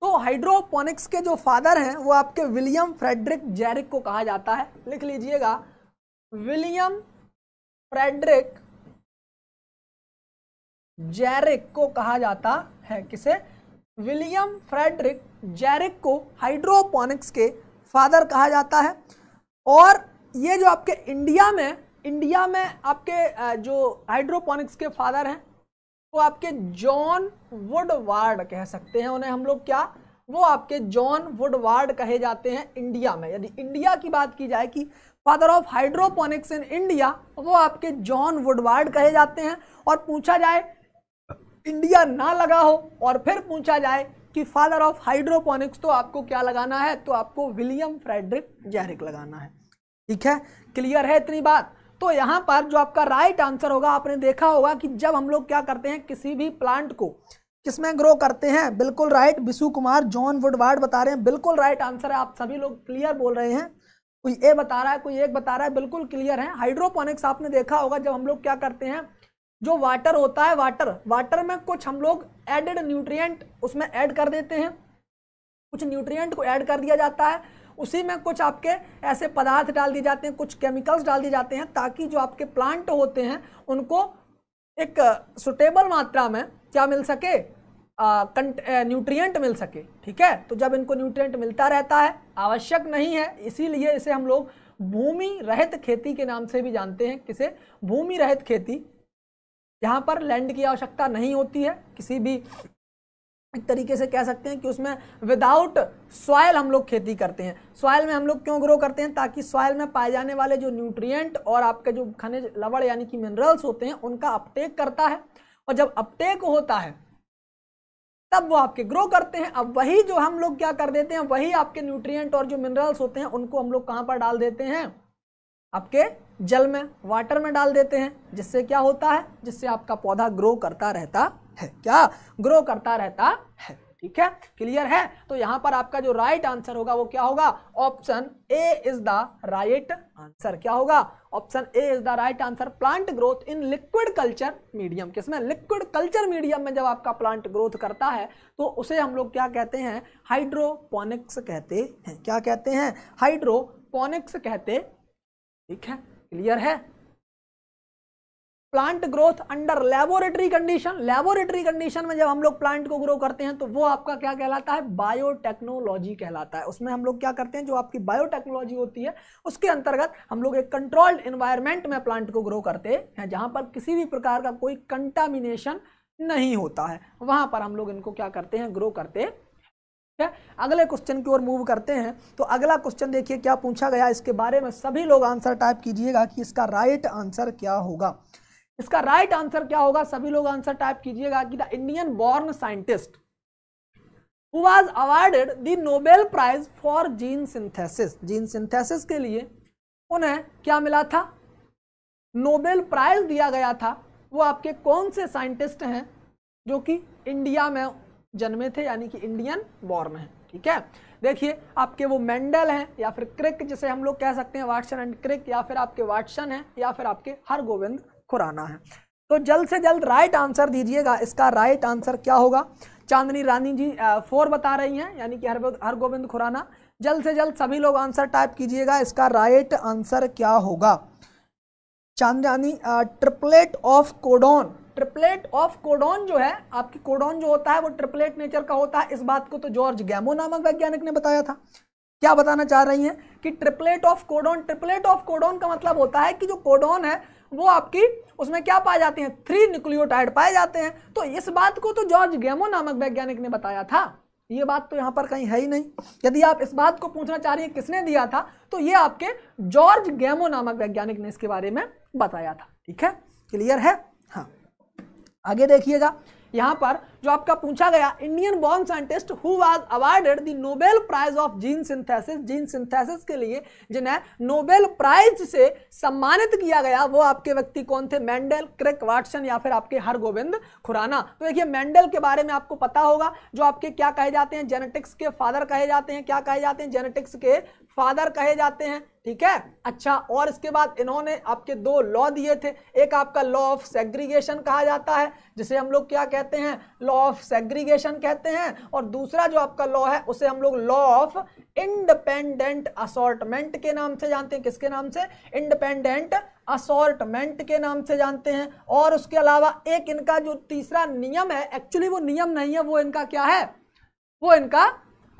तो हाइड्रोपोनिक्स के जो फादर हैं वो आपके विलियम फ्रेडरिक जेरिक को कहा जाता है लिख लीजिएगा विलियम फ्रेडरिक जैरिक को कहा जाता है किसे विलियम फ्रेडरिक जैरिक को हाइड्रोपोनिक्स के फादर कहा जाता है और ये जो आपके इंडिया में इंडिया में आपके जो हाइड्रोपोनिक्स के फादर हैं वो तो आपके जॉन वुडवार्ड कह सकते हैं उन्हें हम लोग क्या वो आपके जॉन वुडवार्ड कहे जाते हैं इंडिया में यदि इंडिया की बात की जाए कि father of hydroponics in India वो आपके जॉन वुडवार्ड कहे जाते हैं और पूछा जाए इंडिया ना लगा हो और फिर पूछा जाए कि फादर ऑफ हाइड्रोपोनिक्स तो आपको क्या लगाना है तो आपको विलियम फ्रेडरिक जैरिक लगाना है ठीक है क्लियर है इतनी बात तो यहाँ पर जो आपका राइट आंसर होगा आपने देखा होगा कि जब हम लोग क्या करते हैं किसी भी प्लांट को किसमें ग्रो करते हैं बिल्कुल right Bishu Kumar John Woodward बता रहे हैं बिल्कुल राइट आंसर है आप सभी लोग क्लियर बोल रहे हैं कोई ए बता रहा है कोई एक बता रहा है बिल्कुल क्लियर है हाइड्रोपोनिक्स आपने देखा होगा जब हम लोग क्या करते हैं जो वाटर होता है वाटर वाटर में कुछ हम लोग एडेड न्यूट्रिएंट उसमें ऐड कर देते हैं कुछ न्यूट्रिएंट को ऐड कर दिया जाता है उसी में कुछ आपके ऐसे पदार्थ डाल दिए जाते हैं कुछ केमिकल्स डाल दिए जाते हैं ताकि जो आपके प्लांट होते हैं उनको एक सुटेबल मात्रा में क्या मिल सके न्यूट्रिएंट मिल सके ठीक है तो जब इनको न्यूट्रिएंट मिलता रहता है आवश्यक नहीं है इसीलिए इसे हम लोग भूमि रहित खेती के नाम से भी जानते हैं किसे भूमि रहित खेती यहाँ पर लैंड की आवश्यकता नहीं होती है किसी भी एक तरीके से कह सकते हैं कि उसमें विदाउट सॉयल हम लोग खेती करते हैं सॉयल में हम लोग क्यों ग्रो करते हैं ताकि सॉयल में पाए जाने वाले जो न्यूट्रिएंट और आपके जो खनिज लवड़ यानी कि मिनरल्स होते हैं उनका अपटेक करता है और जब अपटेक होता है तब वो आपके ग्रो करते हैं अब वही जो हम लोग क्या कर देते हैं वही आपके न्यूट्रिएंट और जो मिनरल्स होते हैं उनको हम लोग कहाँ पर डाल देते हैं आपके जल में वाटर में डाल देते हैं जिससे क्या होता है जिससे आपका पौधा ग्रो करता रहता है क्या ग्रो करता रहता है ठीक है क्लियर है तो यहां पर आपका जो राइट आंसर होगा वो क्या होगा option A is the right answer क्या होगा option A is the right answer plant growth in liquid culture medium किसमें लिक्विड कल्चर मीडियम में जब आपका प्लांट ग्रोथ करता है तो उसे हम लोग क्या कहते हैं हाइड्रोपोनिक्स कहते हैं क्या कहते हैं हाइड्रोपोनिक्स कहते ठीक है क्लियर है plant growth under laboratory condition laboratory condition में जब हम लोग प्लांट को ग्रो करते हैं तो वो आपका क्या कहलाता है बायोटेक्नोलॉजी कहलाता है उसमें हम लोग क्या करते हैं जो आपकी बायोटेक्नोलॉजी होती है उसके अंतर्गत हम लोग एक कंट्रोल्ड इन्वायरमेंट में प्लांट को ग्रो करते हैं जहाँ पर किसी भी प्रकार का कोई कंटामिनेशन नहीं होता है वहाँ पर हम लोग इनको क्या करते हैं ग्रो करते हैं है अगले क्वेश्चन की ओर मूव करते हैं तो अगला क्वेश्चन देखिए क्या पूछा गया इसके बारे में सभी लोग आंसर टाइप कीजिएगा कि इसका राइट आंसर क्या होगा इसका राइट आंसर क्या होगा सभी लोग आंसर टाइप कीजिएगा कि the Indian born scientist who was awarded the Nobel prize for gene synthesis gene synthesis के लिए उन्हें क्या मिला था नोबेल प्राइज दिया गया था वो आपके कौन से साइंटिस्ट हैं जो कि इंडिया में जन्मे थे यानी कि इंडियन बॉर्न है ठीक है देखिए आपके वो मेंडल हैं या फिर क्रिक जिसे हम लोग कह सकते हैं वाटसन एंड क्रिक या फिर आपके वाटसन हैं या फिर आपके हर गोविंद खुराना है तो जल्द से जल्द राइट आंसर दीजिएगा इसका राइट आंसर क्या होगा चांदनी रानी जी फोर बता रही हैं यानी कि हर हर गोविंद खुराना जल्द से जल्द सभी लोग आंसर टाइप कीजिएगा इसका राइट आंसर क्या होगा Chandni triplet of codon triplet of codon जो है आपकी कोडोन जो होता है वो ट्रिपलेट नेचर का होता है इस बात को तो जॉर्ज गैमो नामक वैज्ञानिक ने बताया था क्या बताना चाह रही हैं कि triplet of codon triplet of codon का मतलब होता है कि जो कोडोन है वो आपकी उसमें क्या पाए जाते हैं थ्री न्यूक्लियोटाइड पाए जाते हैं तो इस बात को तो जॉर्ज गैमो नामक वैज्ञानिक ने बताया था ये बात तो यहाँ पर कहीं है ही नहीं यदि आप इस बात को पूछना चाह रही हैं किसने दिया था तो ये आपके जॉर्ज गैमो नामक वैज्ञानिक ने इसके बारे में बताया था ठीक है क्लियर है हाँ आगे देखिएगा यहाँ पर जो आपका पूछा गया Indian born scientist who was awarded the Nobel prize of gene synthesis gene synthesis के लिए जिन्हें नोबेल प्राइज से सम्मानित किया गया वो आपके व्यक्ति कौन थे मैंडल क्रिक वाटसन या फिर आपके हर गोविंद खुराना तो देखिए मैंडल के बारे में आपको पता होगा जो आपके क्या कहे जाते हैं जेनेटिक्स के फादर कहे जाते हैं क्या कहे जाते हैं जेनेटिक्स के फादर कहे जाते हैं ठीक है अच्छा और इसके बाद इन्होंने आपके दो लॉ दिए थे एक आपका लॉ ऑफ सेग्रीगेशन कहा जाता है जिसे हम लोग क्या कहते हैं लॉ ऑफ सेग्रीगेशन कहते हैं और दूसरा जो आपका लॉ है उसे हम लोग लॉ ऑफ इंडिपेंडेंट असॉर्टमेंट के नाम से जानते हैं किसके नाम से इंडिपेंडेंट असॉर्टमेंट के नाम से जानते हैं और उसके अलावा एक इनका जो तीसरा नियम है एक्चुअली वो नियम नहीं है वो इनका क्या है वो इनका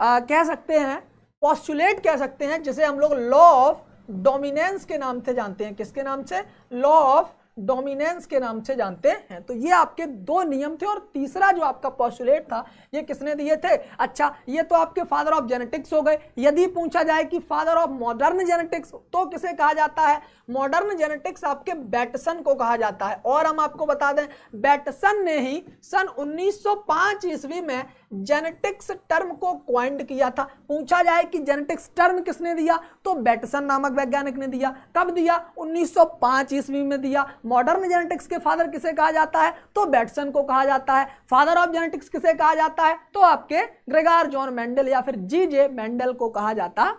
आ, कह सकते हैं पॉस्टुलेट कह सकते हैं जिसे हम लोग लॉ ऑफ डोमिनेंस के नाम से जानते हैं किसके नाम से लॉ ऑफ डोमिनेंस के नाम से जानते हैं तो ये आपके दो नियम थे और तीसरा जो आपका पॉस्टुलेट था ये किसने दिए थे अच्छा ये तो आपके फादर ऑफ जेनेटिक्स हो गए यदि पूछा जाए कि फादर ऑफ मॉडर्न जेनेटिक्स तो किसे कहा जाता है मॉडर्न जेनेटिक्स आपके बैटसन को कहा जाता है और हम आपको बता दें बैटसन ने ही सन 1905 ईस्वी में जेनेटिक्स टर्म को क्वाइंट किया था पूछा जाए कि जेनेटिक्स टर्म किसने दिया तो बेटसन नामक वैज्ञानिक ने दिया कब दिया 1905 ईस्वी में दिया मॉडर्न जेनेटिक्स के फादर किसे कहा जाता है तो बेटसन को कहा जाता है फादर ऑफ जेनेटिक्स किसे कहा जाता है तो आपके ग्रेगार जॉन मेंडल या फिर जी जे मेंडल को कहा जाता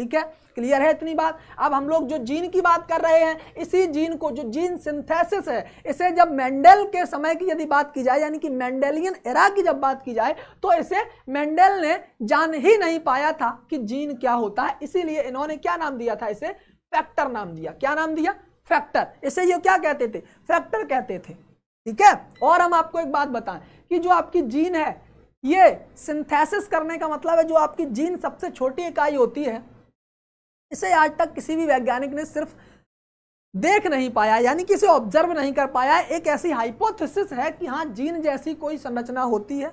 ठीक है क्लियर है इतनी बात अब हम लोग जो जीन की बात कर रहे हैं इसी जीन को जो जीन सिंथेसिस है इसे जब मेंडल के समय की यदि बात की जाए यानी कि मेंडेलियन एरा की जब बात की जाए तो इसे मेंडल ने जान ही नहीं पाया था कि जीन क्या होता है इसीलिए इन्होंने क्या नाम दिया था इसे फैक्टर नाम दिया क्या नाम दिया फैक्टर इसे ये क्या कहते थे फैक्टर कहते थे ठीक है और हम आपको एक बात बताएं कि जो आपकी जीन है ये सिंथेसिस करने का मतलब है जो आपकी जीन सबसे छोटी इकाई होती है इसे आज तक किसी भी वैज्ञानिक ने सिर्फ देख नहीं पाया यानी कि इसे ऑब्जर्व नहीं कर पाया एक ऐसी हाइपोथेसिस है कि हाँ जीन जैसी कोई संरचना होती है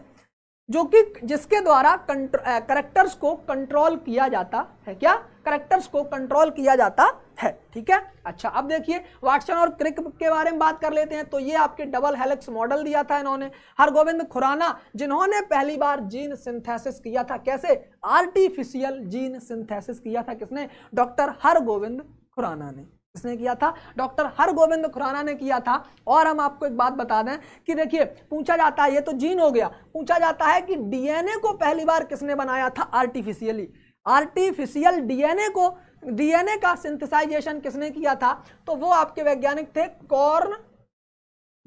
जो कि जिसके द्वारा करेक्टर्स को कंट्रोल किया जाता है क्या करेक्टर्स को कंट्रोल किया जाता है ठीक है अच्छा अब देखिए वाटसन और क्रिक के बारे में बात कर लेते हैं तो ये आपके डबल हेलिक्स मॉडल दिया था इन्होंने हरगोविंद खुराना जिन्होंने पहली बार जीन सिंथेसिस किया था कैसे आर्टिफिशियल जीन सिंथेसिस किया था किसने डॉक्टर हरगोविंद खुराना ने किसने किया था डॉक्टर हरगोविंद खुराना ने किया था और हम आपको एक बात बता दें कि देखिए पूछा जाता है ये तो जीन हो गया पूछा जाता है कि डीएनए को पहली बार किसने बनाया था आर्टिफिशियली आर्टिफिशियल डीएनए को डीएनए का सिंथेसाइजेशन किसने किया था तो वो आपके वैज्ञानिक थे कॉर्न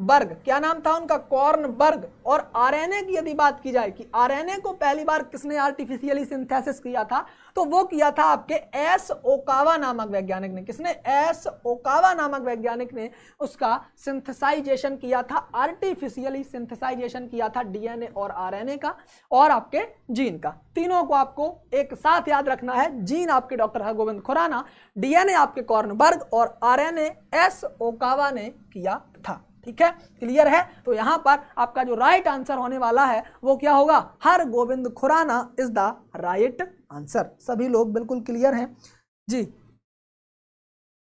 बर्ग क्या नाम था उनका कॉर्न बर्ग और आरएनए की यदि बात की जाए कि आरएनए को पहली बार किसने आर्टिफिशियली सिंथेसिस किया था तो वो किया था आपके एस ओकावा नामक वैज्ञानिक ने किसने एस ओकावा नामक वैज्ञानिक ने उसका सिंथेसाइजेशन किया था आर्टिफिशियली सिंथेसाइजेशन किया था डीएनए और आरएनए का और आपके जीन का तीनों को आपको एक साथ याद रखना है जीन आपके डॉक्टर हरगोविंद खुराना डीएनए आपके कॉर्नबर्ग और आर एस ओकावा ने किया था ठीक है क्लियर है तो यहां पर आपका जो राइट आंसर होने वाला है वो क्या होगा Har Govind Khurana is the right answer सभी लोग बिल्कुल क्लियर हैं जी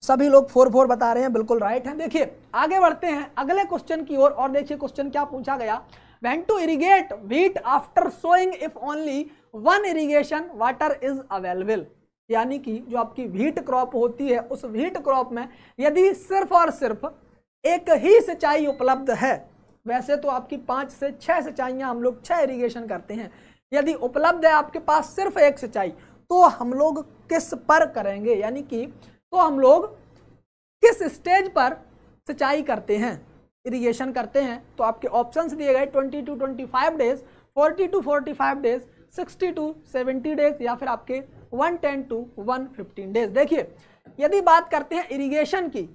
सभी लोग फोर फोर बता रहे हैं बिल्कुल राइट हैं देखिए आगे बढ़ते हैं अगले क्वेश्चन की ओर और, और देखिए क्वेश्चन क्या पूछा गया when to irrigate wheat after sowing if only one irrigation water is available यानी कि जो आपकी व्हीट क्रॉप होती है उस व्हीट क्रॉप में यदि सिर्फ और सिर्फ एक ही सिंचाई उपलब्ध है वैसे तो आपकी पाँच से छः सिंचाइयाँ हम लोग छः इरीगेशन करते हैं यदि उपलब्ध है आपके पास सिर्फ एक सिंचाई तो हम लोग किस पर करेंगे यानी कि तो हम लोग किस स्टेज पर सिंचाई करते हैं इरिगेशन करते हैं तो आपके ऑप्शंस दिए गए 20 to 25 days 40 to 45 days 60 to 70 days या फिर आपके 110 टू 115 डेज देखिए यदि बात करते हैं इरिगेशन की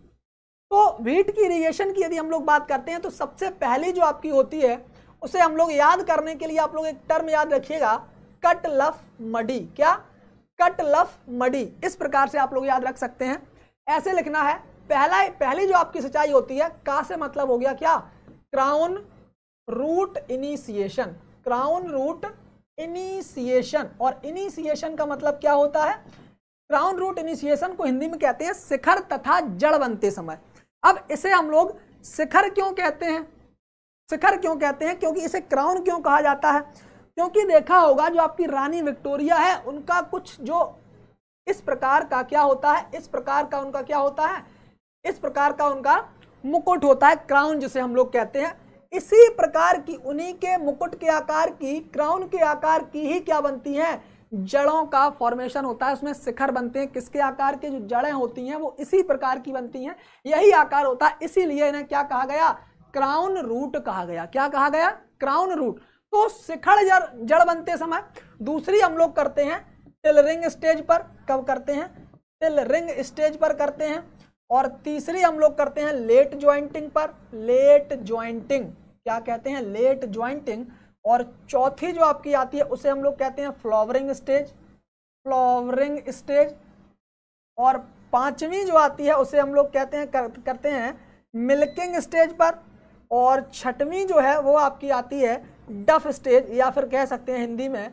तो वीट की इरीगेशन की यदि हम लोग बात करते हैं तो सबसे पहली जो आपकी होती है उसे हम लोग याद करने के लिए आप लोग एक टर्म याद रखिएगा कट लफ मडी क्या कट लफ मडी इस प्रकार से आप लोग याद रख सकते हैं ऐसे लिखना है पहला पहली जो आपकी सिंचाई होती है का से मतलब हो गया क्या crown root initiation crown root initiation और इनिशिएशन का मतलब क्या होता है क्राउन रूट इनिशिएशन को हिंदी में कहते हैं शिखर तथा जड़ बनते समय अब इसे हम लोग शिखर क्यों कहते हैं शिखर क्यों कहते हैं क्योंकि इसे क्राउन क्यों कहा जाता है क्योंकि देखा होगा जो आपकी रानी विक्टोरिया है उनका कुछ जो इस प्रकार का क्या होता है इस प्रकार का उनका क्या होता है इस प्रकार का उनका मुकुट होता है क्राउन जिसे हम लोग कहते हैं इसी प्रकार की उन्हीं के मुकुट के आकार की क्राउन के आकार की ही क्या बनती हैं जड़ों का फॉर्मेशन होता है उसमें शिखर बनते हैं किसके आकार के जो जड़ें होती हैं वो इसी प्रकार की बनती हैं यही आकार होता है इसीलिए इन्हें क्या कहा गया क्राउन रूट कहा गया क्या कहा गया क्राउन रूट तो शिखर जड़ जड़ बनते समय दूसरी हम लोग करते हैं टिल रिंग स्टेज पर कब करते हैं टिल रिंग स्टेज पर करते हैं और तीसरी हम लोग करते हैं लेट ज्वाइंटिंग पर लेट ज्वाइंटिंग क्या कहते हैं लेट ज्वाइंटिंग और चौथी जो आपकी आती है उसे हम लोग कहते हैं फ्लावरिंग स्टेज फ्लावरिंग स्टेज और पांचवी जो आती है उसे हम लोग कहते हैं कर, करते हैं मिल्किंग स्टेज पर और छठवीं जो है वो आपकी आती है डफ स्टेज या फिर कह सकते हैं हिंदी में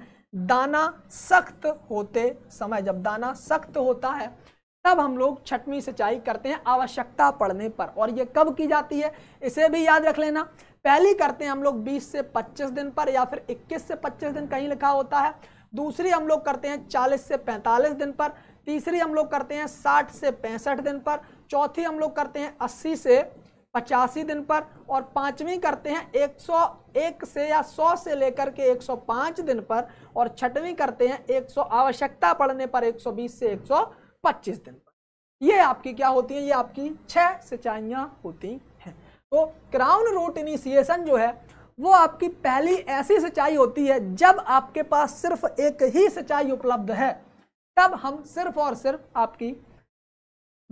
दाना सख्त होते समय जब दाना सख्त होता है तब हम लोग छठवीं सिंचाई करते हैं आवश्यकता पड़ने पर और ये कब की जाती है इसे भी याद रख लेना पहली करते हैं हम लोग 20 से 25 दिन पर या फिर 21 से 25 दिन कहीं लिखा होता है दूसरी हम लोग करते हैं 40 से 45 दिन पर तीसरी हम लोग करते हैं 60 से पैंसठ दिन पर चौथी हम लोग करते हैं 80 से पचासी दिन पर और पांचवी करते हैं 101 से या 100 से लेकर के 105 दिन पर और छठवीं करते हैं 100 आवश्यकता पड़ने पर 120 से 125 दिन पर ये आपकी क्या होती है ये आपकी छः सिंचाइयाँ होती तो क्राउन रूट इनिशिएशन जो है वो आपकी पहली ऐसी सिंचाई होती है जब आपके पास सिर्फ एक ही सिंचाई उपलब्ध है तब हम सिर्फ और सिर्फ आपकी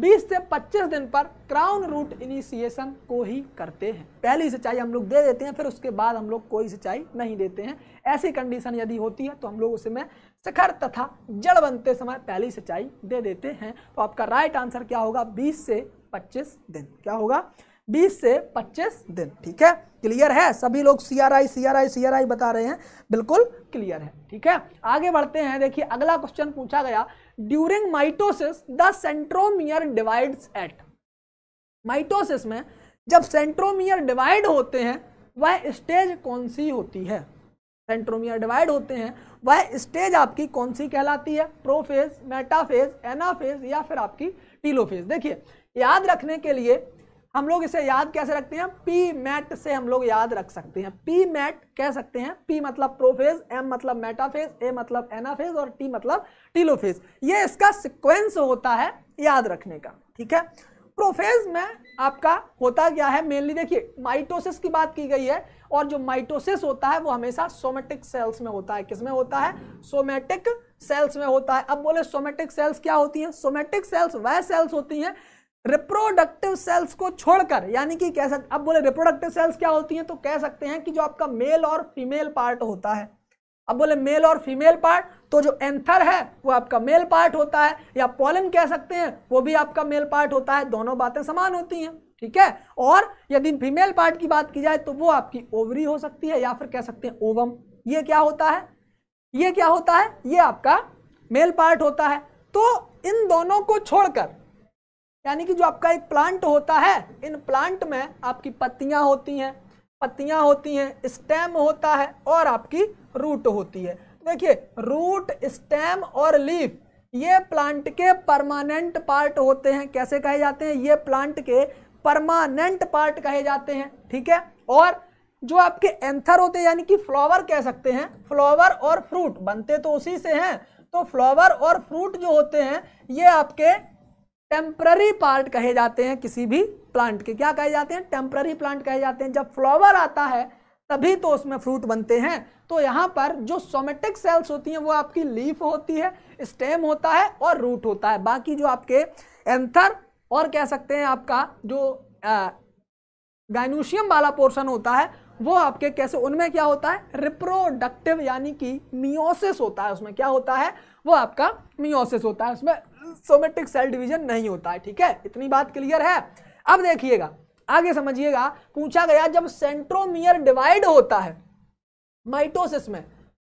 20 से 25 दिन पर क्राउन रूट इनिशिएशन को ही करते हैं पहली सिंचाई हम लोग दे देते हैं फिर उसके बाद हम लोग कोई सिंचाई नहीं देते हैं ऐसी कंडीशन यदि होती है तो हम लोग उसमें शिखर तथा जड़ बनते समय पहली सिंचाई दे देते हैं तो आपका राइट आंसर क्या होगा 20 से 25 दिन क्या होगा बीस से पच्चीस दिन ठीक है क्लियर है सभी लोग C R I C R I C R I बता रहे हैं बिल्कुल क्लियर है ठीक है आगे बढ़ते हैं देखिए अगला क्वेश्चन पूछा गया during mitosis the centromere divides at mitosis में जब सेंट्रोमियर डिवाइड होते हैं वह स्टेज कौन सी होती है सेंट्रोमियर डिवाइड होते हैं वह स्टेज आपकी कौन सी कहलाती है प्रोफेज मेटाफेज एनाफेज या फिर आपकी टीलोफेज देखिए याद रखने के लिए हम लोग इसे याद कैसे रखते हैं पी मैट से हम लोग याद रख सकते हैं पी मैट कह सकते हैं पी मतलब प्रोफेज एम मतलब मेटाफेज ए मतलब एनाफेज और टी मतलब टीलोफेज ये इसका सिक्वेंस होता है याद रखने का ठीक है प्रोफेज में आपका होता क्या है मेनली देखिए माइटोसिस की बात की गई है और जो माइटोसिस होता है वो हमेशा सोमेटिक सेल्स में होता है किसमें होता है सोमेटिक सेल्स में होता है अब बोले सोमेटिक सेल्स क्या होती हैं सोमेटिक सेल्स वह सेल्स होती हैं रिप्रोडक्टिव सेल्स को छोड़कर यानी कि कह सकते अब बोले रिप्रोडक्टिव सेल्स क्या होती हैं तो कह सकते हैं कि जो आपका मेल और फीमेल पार्ट होता है अब बोले मेल और फीमेल पार्ट तो जो एंथर है वो आपका मेल पार्ट होता है या पॉलिन कह सकते हैं वो भी आपका मेल पार्ट होता है दोनों बातें समान होती हैं ठीक है और यदि फीमेल पार्ट की बात की जाए तो वो आपकी ओवरी हो सकती है या फिर कह सकते हैं ओवम ये क्या होता है ये क्या होता है ये आपका मेल पार्ट होता है तो इन दोनों को छोड़कर यानी कि जो आपका एक प्लांट होता है इन प्लांट में आपकी पत्तियां होती हैं पत्तियां होती हैं स्टेम होता है और आपकी रूट होती है देखिए रूट स्टेम और लीफ ये प्लांट के परमानेंट पार्ट होते हैं कैसे कहे जाते हैं ये प्लांट के परमानेंट पार्ट कहे जाते हैं ठीक है और जो आपके एंथर होते हैं यानी कि फ्लावर कह सकते हैं फ्लावर और फ्रूट बनते तो उसी से हैं तो फ्लावर और फ्रूट जो होते हैं ये आपके टेम्प्ररी पार्ट कहे जाते हैं किसी भी प्लांट के क्या कहे जाते हैं टेम्प्ररी प्लांट कहे जाते हैं जब फ्लावर आता है तभी तो उसमें फ्रूट बनते हैं तो यहाँ पर जो सोमेटिक सेल्स होती हैं वो आपकी लीफ होती है स्टेम होता है और रूट होता है बाकी जो आपके एंथर और कह सकते हैं आपका जो गाइनूशियम वाला पोर्शन होता है वो आपके कैसे उनमें क्या होता है रिप्रोडक्टिव यानी कि मियोसिस होता है उसमें क्या होता है वो आपका मियोसिस होता है उसमें सोमेट्रिक सेल डिवीजन नहीं होता है ठीक है इतनी बात क्लियर है अब देखिएगा आगे समझिएगा पूछा गया जब सेंट्रोमियर डिवाइड होता है माइटोसिस में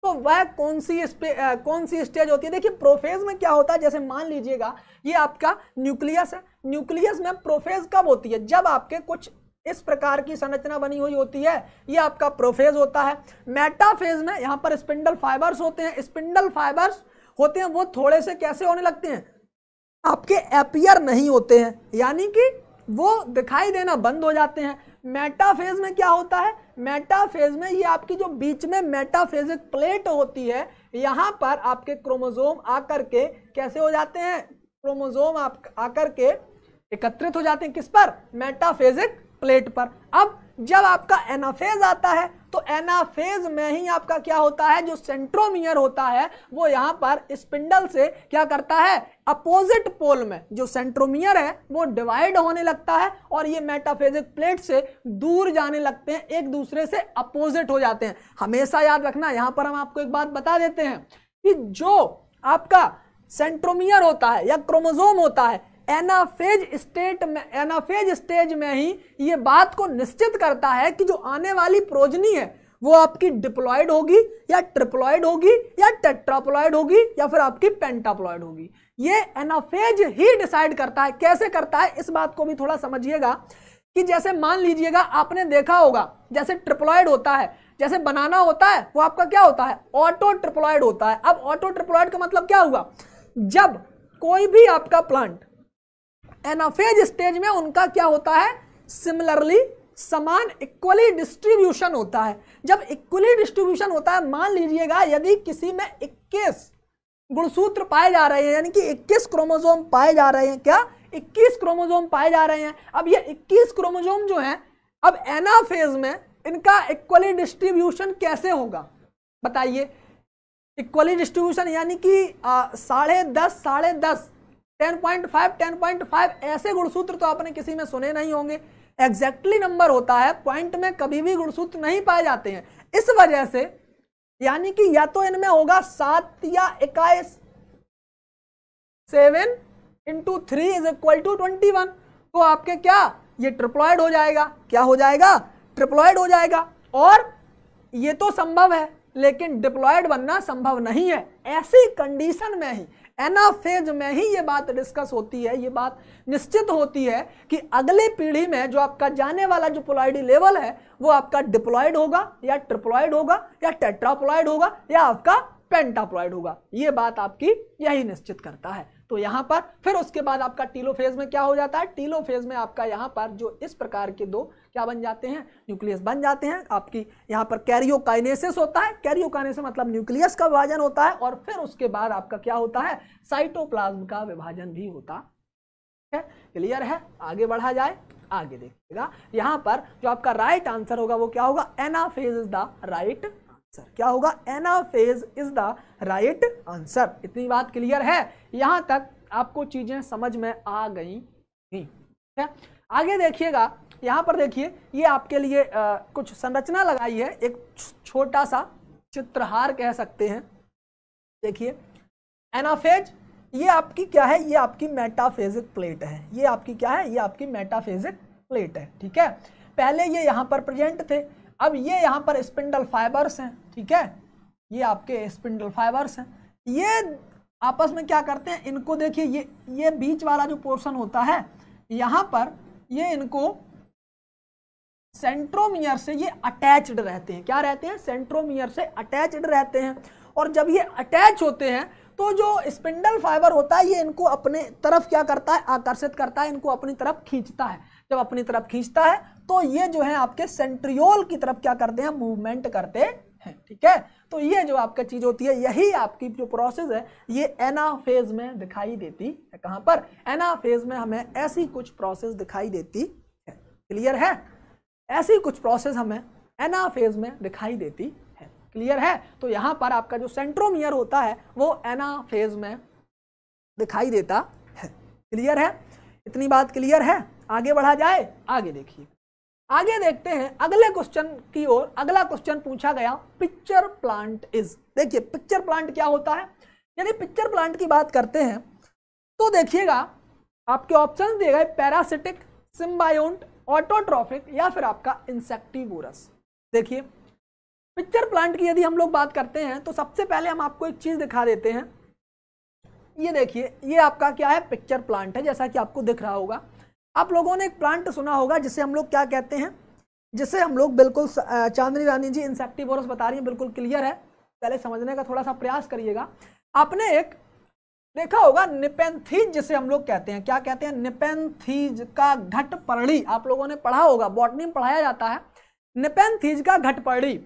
तो वह कौन सी आ, कौन सी स्टेज होती है देखिए प्रोफेज में क्या होता है जैसे मान लीजिएगा ये आपका न्यूक्लियस है न्यूक्लियस में प्रोफेज कब होती है जब आपके कुछ इस प्रकार की संरचना बनी हुई होती है ये आपका प्रोफेज होता है मेटाफेज में यहाँ पर स्पिंडल फाइबर्स होते हैं स्पिंडल फाइबर्स होते हैं वो थोड़े से कैसे होने लगते हैं आपके अपियर नहीं होते हैं यानी कि वो दिखाई देना बंद हो जाते हैं मेटाफेज में क्या होता है मेटाफेज में ये आपकी जो बीच में मेटाफेजिक प्लेट होती है यहाँ पर आपके क्रोमोजोम आकर के कैसे हो जाते हैं क्रोमोजोम आप आकर के एकत्रित हो जाते हैं किस पर मेटाफेजिक प्लेट पर अब जब आपका एनाफेज आता है तो एनाफेज में ही आपका क्या होता है जो सेंट्रोमियर होता है वो यहाँ पर स्पिंडल से क्या करता है अपोजिट पोल में जो सेंट्रोमियर है वो डिवाइड होने लगता है और ये मेटाफेजिक प्लेट से दूर जाने लगते हैं एक दूसरे से अपोजिट हो जाते हैं हमेशा याद रखना यहाँ पर हम आपको एक बात बता देते हैं कि जो आपका सेंट्रोमियर होता है या क्रोमोजोम होता है एनाफेज स्टेट में एनाफेज स्टेज में ही ये बात को निश्चित करता है कि जो आने वाली प्रोजनी है वो आपकी डिप्लॉयड होगी या ट्रिप्लॉयड होगी या टेट्राप्लॉयड होगी या फिर आपकी पेंटाप्लॉयड होगी ये एनाफेज ही डिसाइड करता है कैसे करता है इस बात को भी थोड़ा समझिएगा कि जैसे मान लीजिएगा आपने देखा होगा जैसे ट्रिप्लॉयड होता है जैसे बनाना होता है वो आपका क्या होता है ऑटो ट्रिप्लॉयड होता है अब ऑटो ट्रिप्लॉयड का मतलब क्या हुआ जब कोई भी आपका प्लांट एनाफेज स्टेज में उनका क्या होता है सिमिलरली समान इक्वली डिस्ट्रीब्यूशन होता है जब इक्वली डिस्ट्रीब्यूशन होता है मान लीजिएगा यदि किसी में 21 गुणसूत्र पाए जा रहे हैं यानी कि 21 क्रोमोजोम पाए जा रहे हैं क्या 21 क्रोमोजोम पाए जा रहे हैं अब ये 21 क्रोमोजोम जो हैं अब एनाफेज में इनका इक्वली डिस्ट्रीब्यूशन कैसे होगा बताइए इक्वली डिस्ट्रीब्यूशन यानी कि साढ़े दस साढ़े दस ten point five ten point five ऐसे गुणसूत्र तो आपने किसी में सुने नहीं होंगे एग्जैक्टली नंबर होता है पॉइंट में कभी भी गुणसूत्र नहीं पाए जाते हैं इस वजह से यानी कि या तो इनमें होगा सात या इक्कीस seven into three is equal to twenty one तो आपके क्या ये ट्रिप्लॉयड हो जाएगा क्या हो जाएगा ट्रिप्लॉयड हो जाएगा और ये तो संभव है लेकिन डिप्लॉयड बनना संभव नहीं है ऐसी कंडीशन में ही एनाफेज में ही ये बात डिस्कस होती है ये बात निश्चित होती है कि अगले पीढ़ी में जो आपका जाने वाला जो पोलाइडी लेवल है वो आपका डिप्लॉयड होगा या ट्रिप्लॉयड होगा या टेट्राप्लॉयड होगा या आपका पेंटाप्लॉयड होगा ये बात आपकी यही निश्चित करता है तो यहां पर फिर उसके बाद आपका टीलो फेज में क्या हो जाता है टीलो फेज में आपका यहां पर जो इस प्रकार के दो क्या बन जाते हैं न्यूक्लियस बन जाते हैं आपकी यहाँ पर कैरियोकाइनेसिस होता है कैरियोकाइनेसिस मतलब न्यूक्लियस का विभाजन होता है और फिर उसके बाद आपका क्या होता है साइटोप्लाज्म का विभाजन भी होता है क्लियर है आगे बढ़ा जाए आगे देखिएगा यहाँ पर जो आपका राइट आंसर होगा वो क्या होगा anaphase is the right answer क्या होगा anaphase is the right answer इतनी बात क्लियर है यहाँ तक आपको चीजें समझ में आ गई थी आगे देखिएगा यहाँ पर देखिए ये आपके लिए आ, कुछ संरचना लगाई है एक छोटा सा चित्रहार कह सकते हैं देखिए एनाफेज ये आपकी क्या है ये आपकी मेटाफेजिक प्लेट है ये आपकी क्या है ये आपकी मेटाफेजिक प्लेट है ठीक है पहले ये यहाँ पर प्रेजेंट थे अब ये यहाँ पर स्पिंडल फाइबर्स हैं ठीक है ये आपके स्पिंडल फाइबर्स हैं ये आपस में क्या करते हैं इनको देखिए ये ये बीच वाला जो पोर्शन होता है यहाँ पर ये इनको सेंट्रोमियर से ये अटैच्ड रहते हैं क्या रहते हैं सेंट्रोमियर से अटैच्ड रहते हैं और जब ये अटैच होते हैं तो जो स्पिंडल फाइबर होता है ये इनको अपने तरफ क्या करता है आकर्षित करता है इनको अपनी तरफ खींचता है जब अपनी तरफ खींचता है तो ये जो है आपके सेंट्रियोल की तरफ क्या करते हैं मूवमेंट करते हैं ठीक है तो ये जो आपका चीज होती है यही आपकी जो प्रोसेस है ये एनाफेज में दिखाई देती है कहां पर एनाफेज में हमें ऐसी कुछ प्रोसेस दिखाई देती है क्लियर है ऐसी कुछ प्रोसेस हमें एनाफेज में दिखाई देती है क्लियर है तो यहाँ पर आपका जो सेंट्रोमियर होता है वो एनाफेज में दिखाई देता है क्लियर है इतनी बात क्लियर है आगे बढ़ा जाए आगे देखिए आगे देखते हैं अगले क्वेश्चन की ओर अगला क्वेश्चन पूछा गया पिक्चर प्लांट इज देखिए पिक्चर प्लांट क्या होता है यदि पिक्चर प्लांट की बात करते हैं तो देखिएगा आपके ऑप्शन दिए गए पैरासिटिक सिम्बायोन्ट ऑटोट्रॉफिक या फिर आपका इंसेक्टिवोरस देखिए पिक्चर प्लांट की यदि हम लोग बात करते हैं तो सबसे पहले हम आपको एक चीज़ दिखा देते हैं ये देखिए ये आपका क्या है पिक्चर प्लांट है जैसा कि आपको दिख रहा होगा आप लोगों ने एक प्लांट सुना होगा जिसे हम लोग क्या कहते हैं जिसे हम लोग बिल्कुल चांदनी रानी जी इंसेक्टिवोरस बता रही है बिल्कुल क्लियर है पहले समझने का थोड़ा सा प्रयास करिएगा आपने एक देखा होगा निपेंथीज जिसे हम लोग कहते हैं क्या कहते हैं निपेंथीज का घटपर्णी आप लोगों ने पढ़ा होगा बॉटनी में पढ़ाया जाता है निपेंथीज का घटपर्णी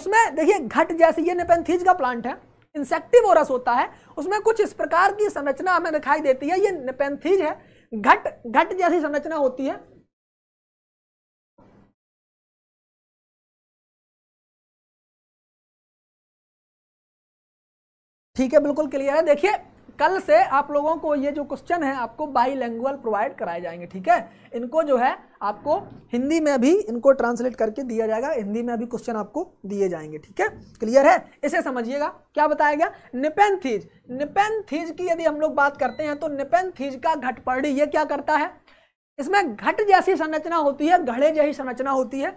उसमें देखिए घट जैसे ये निपेंथीज का प्लांट है इंसेक्टिवोरस होता है उसमें कुछ इस प्रकार की संरचना हमें दिखाई देती है ये निपेंथीज है घट घट जैसी संरचना होती है ठीक है बिल्कुल क्लियर है देखिए कल से आप लोगों को ये जो क्वेश्चन है आपको बाई लैंग्वेज प्रोवाइड कराए जाएंगे ठीक है इनको जो है आपको हिंदी में भी इनको ट्रांसलेट करके दिया जाएगा हिंदी में भी क्वेश्चन आपको दिए जाएंगे ठीक है क्लियर है इसे समझिएगा क्या बताया गया निपेंथीज निपेंथीज की यदि हम लोग बात करते हैं तो निपेंथीज का घटपर्डी ये क्या करता है इसमें घट जैसी संरचना होती है घड़े जैसी संरचना होती है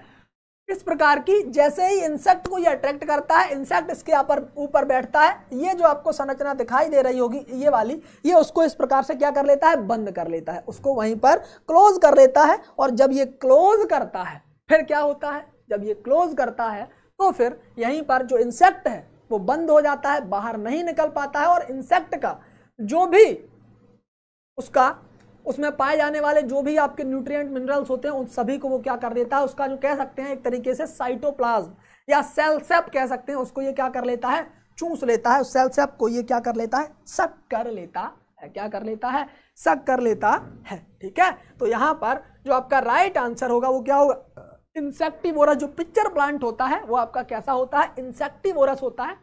इस प्रकार की जैसे ही इंसेक्ट को ये अट्रैक्ट करता है इंसेक्ट इसके ऊपर ऊपर बैठता है ये जो आपको संरचना दिखाई दे रही होगी ये वाली ये उसको इस प्रकार से क्या कर लेता है बंद कर लेता है उसको वहीं पर क्लोज कर लेता है और जब ये क्लोज करता है फिर क्या होता है जब ये क्लोज करता है तो फिर यहीं पर जो इंसेक्ट है वो बंद हो जाता है बाहर नहीं निकल पाता है और इंसेक्ट का जो भी उसका उसमें पाए जाने वाले जो भी आपके न्यूट्रिएंट मिनरल्स होते हैं उन सभी को वो क्या कर देता है उसका जो कह सकते हैं एक तरीके से साइटोप्लाज्म या सेल सेप कह सकते हैं उसको ये क्या कर लेता है चूस लेता है सेल सेप को ये क्या कर लेता है सक कर लेता है क्या कर लेता है सक कर लेता है ठीक है तो यहाँ पर जो आपका राइट आंसर होगा वो क्या होगा इंसेक्टिवोरस जो पिक्चर प्लांट होता है वो आपका कैसा होता है इंसेक्टिवोरस होता है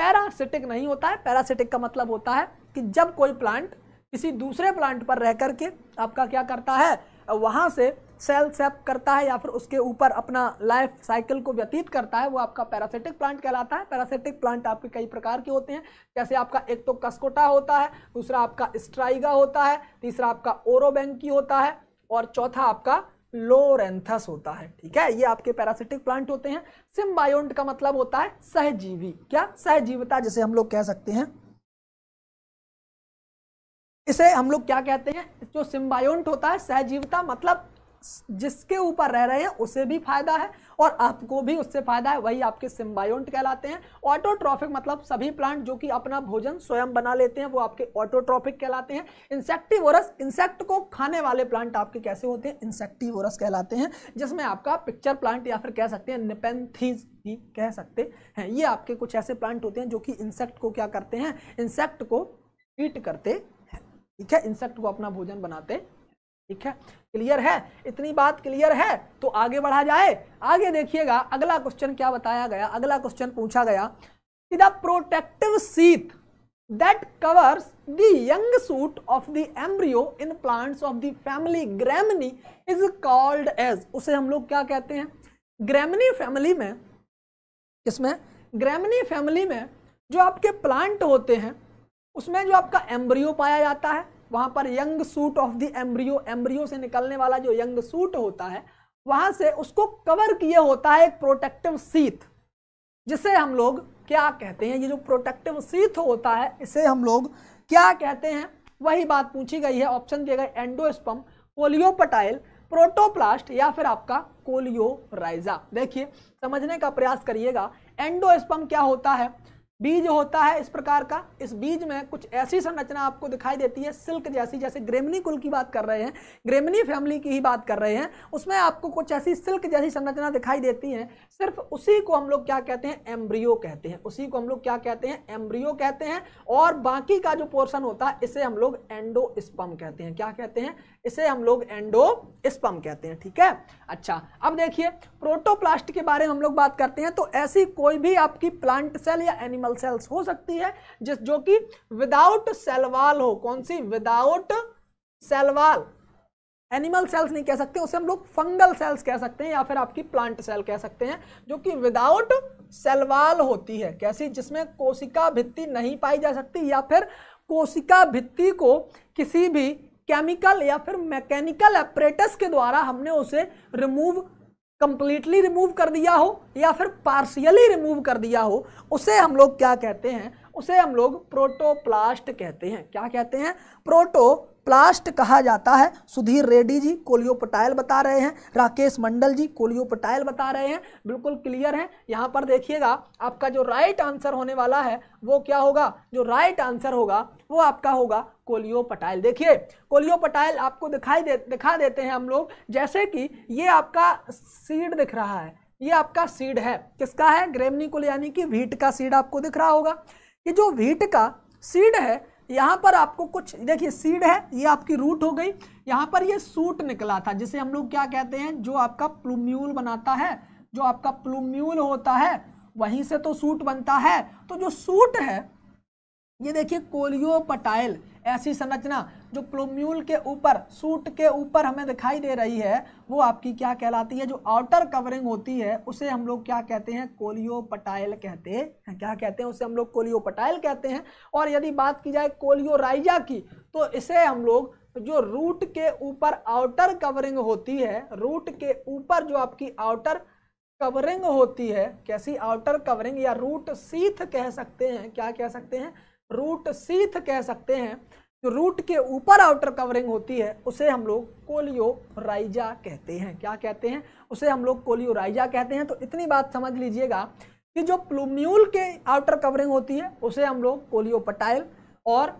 पैरासिटिक नहीं होता है पैरासिटिक का मतलब होता है कि जब कोई प्लांट किसी दूसरे प्लांट पर रह करके आपका क्या करता है वहाँ से सेल सेप करता है या फिर उसके ऊपर अपना लाइफ साइकिल को व्यतीत करता है वो आपका पैरासिटिक प्लांट कहलाता है पैरासिटिक प्लांट आपके कई प्रकार के होते हैं जैसे आपका एक तो कस्कोटा होता है दूसरा आपका स्ट्राइगा होता है तीसरा आपका ओरोबेंकी होता है और चौथा आपका लोरेंथस होता है ठीक है ये आपके पैरासिटिक प्लांट होते हैं सिम्बायोन्ट का मतलब होता है सहजीवी क्या सहजीवता जिसे हम लोग कह सकते हैं इसे हम लोग क्या कहते हैं जो सिम्बायोन्ट होता है सहजीवता मतलब जिसके ऊपर रह रहे हैं उसे भी फायदा है और आपको भी उससे फायदा है वही आपके सिम्बायोन्ट कहलाते हैं ऑटोट्रॉफिक मतलब सभी प्लांट जो कि अपना भोजन स्वयं बना लेते हैं वो आपके ऑटोट्रॉफिक कहलाते हैं इंसेक्टिवोरस इंसेक्ट को खाने वाले प्लांट आपके कैसे होते हैं इंसेक्टिवोरस कहलाते हैं जिसमें आपका पिक्चर प्लांट या फिर कह सकते हैं निपेंथीज भी कह सकते हैं ये आपके कुछ ऐसे प्लांट होते हैं जो कि इंसेक्ट को क्या करते हैं इंसेक्ट को ईट करते ठीक है इंसेक्ट को अपना भोजन बनाते ठीक है क्लियर है इतनी बात क्लियर है तो आगे बढ़ा जाए आगे देखिएगा अगला क्वेश्चन क्या बताया गया अगला क्वेश्चन पूछा गया कि the protective sheath that covers the young shoot of the embryo in plants of the family gramineae is called as उसे हम लोग क्या कहते हैं ग्रेमनी फैमिली में किसमें ग्रेमनी फैमिली में जो आपके प्लांट होते हैं उसमें जो आपका एम्ब्रियो पाया जाता है वहाँ पर young shoot of the embryo embryo से निकलने वाला जो यंग सूट होता है वहाँ से उसको कवर किए होता है एक प्रोटेक्टिव सीथ जिसे हम लोग क्या कहते हैं ये जो प्रोटेक्टिव सीथ होता है इसे हम लोग क्या कहते हैं वही बात पूछी गई है ऑप्शन दिए गए एंडोस्पम कोलियोपटाइल प्रोटोप्लास्ट या फिर आपका कोलियोराइजा देखिए समझने का प्रयास करिएगा एंडोस्पम क्या होता है बीज होता है इस प्रकार का इस बीज में कुछ ऐसी संरचना आपको दिखाई देती है सिल्क जैसी जैसे ग्रेमनी कुल की बात कर रहे हैं ग्रेमिनी फैमिली की ही बात कर रहे हैं उसमें आपको कुछ ऐसी सिल्क जैसी संरचना दिखाई देती है सिर्फ उसी को हम लोग क्या कहते हैं एम्ब्रियो कहते हैं उसी को हम लोग क्या कहते हैं एम्ब्रियो कहते हैं और बाकी का जो पोर्सन होता है इसे हम लोग एंडो स्पम कहते हैं क्या कहते हैं इसे हम लोग एंडो कहते हैं ठीक है अच्छा अब देखिए प्रोटोप्लास्ट के बारे में हम लोग बात करते हैं तो ऐसी कोई भी आपकी प्लांट सेल या एनिमल एनिमल सेल्स हो सकती है जिस जो कि विदाउट सेलवाल हो कौन सी विदाउट सेलवाल एनिमल सेल्स नहीं कह सकते उसे हम लोग फंगल सेल्स कह सकते हैं या फिर आपकी प्लांट सेल कह सकते हैं जो कि विदाउट सेलवाल होती है कैसी जिसमें कोशिका भित्ति नहीं पाई जा सकती या फिर कोशिका भित्ति को किसी भी केमिकल या फिर मैकेनिकल एपरेटस के द्वारा हमने उसे रिमूव कंप्लीटली रिमूव कर दिया हो या फिर पार्शियली रिमूव कर दिया हो उसे हम लोग क्या कहते हैं उसे हम लोग प्रोटोप्लास्ट कहते हैं क्या कहते हैं प्रोटो प्लास्ट कहा जाता है सुधीर रेड्डी जी कोलियो पटायल बता रहे हैं राकेश मंडल जी कोलियो पटायल बता रहे हैं बिल्कुल क्लियर है यहाँ पर देखिएगा आपका जो राइट आंसर होने वाला है वो क्या होगा जो राइट आंसर होगा वो आपका होगा कोलियो पटायल देखिए कोलियो पटायल आपको दिखाई दे दिखा देते हैं हम लोग जैसे कि ये आपका सीड दिख रहा है ये आपका सीड है किसका है कुल यानी कि व्हीट का सीड आपको दिख रहा होगा ये जो व्हीट का सीड है यहाँ पर आपको कुछ देखिए सीड है ये आपकी रूट हो गई यहाँ पर ये सूट निकला था जिसे हम लोग क्या कहते हैं जो आपका प्लूम्यूल बनाता है जो आपका प्लूम्यूल होता है वहीं से तो सूट बनता है तो जो सूट है ये देखिए कोलियो पटाइल ऐसी संरचना जो क्लोम्यूल के ऊपर सूट के ऊपर हमें दिखाई दे रही है वो आपकी क्या कहलाती है जो आउटर कवरिंग होती है उसे हम लोग क्या कहते हैं कोलियोपटाइल कहते हैं क्या कहते हैं उसे हम लोग कोलियोपटाइल कहते हैं और यदि बात की जाए कोलियोराइजा की तो इसे हम लोग जो रूट के ऊपर आउटर कवरिंग होती है रूट के ऊपर जो आपकी आउटर कवरिंग होती है कैसी आउटर कवरिंग या रूट सीथ कह सकते हैं क्या कह सकते हैं रूट सीथ कह सकते हैं जो रूट के ऊपर आउटर कवरिंग होती है उसे हम लोग कोलियोराइजा कहते हैं क्या कहते हैं उसे हम लोग कोलियोराइजा कहते हैं तो इतनी बात समझ लीजिएगा कि जो प्लूम्यूल के आउटर कवरिंग होती है उसे हम लोग कोलियोपटाइल और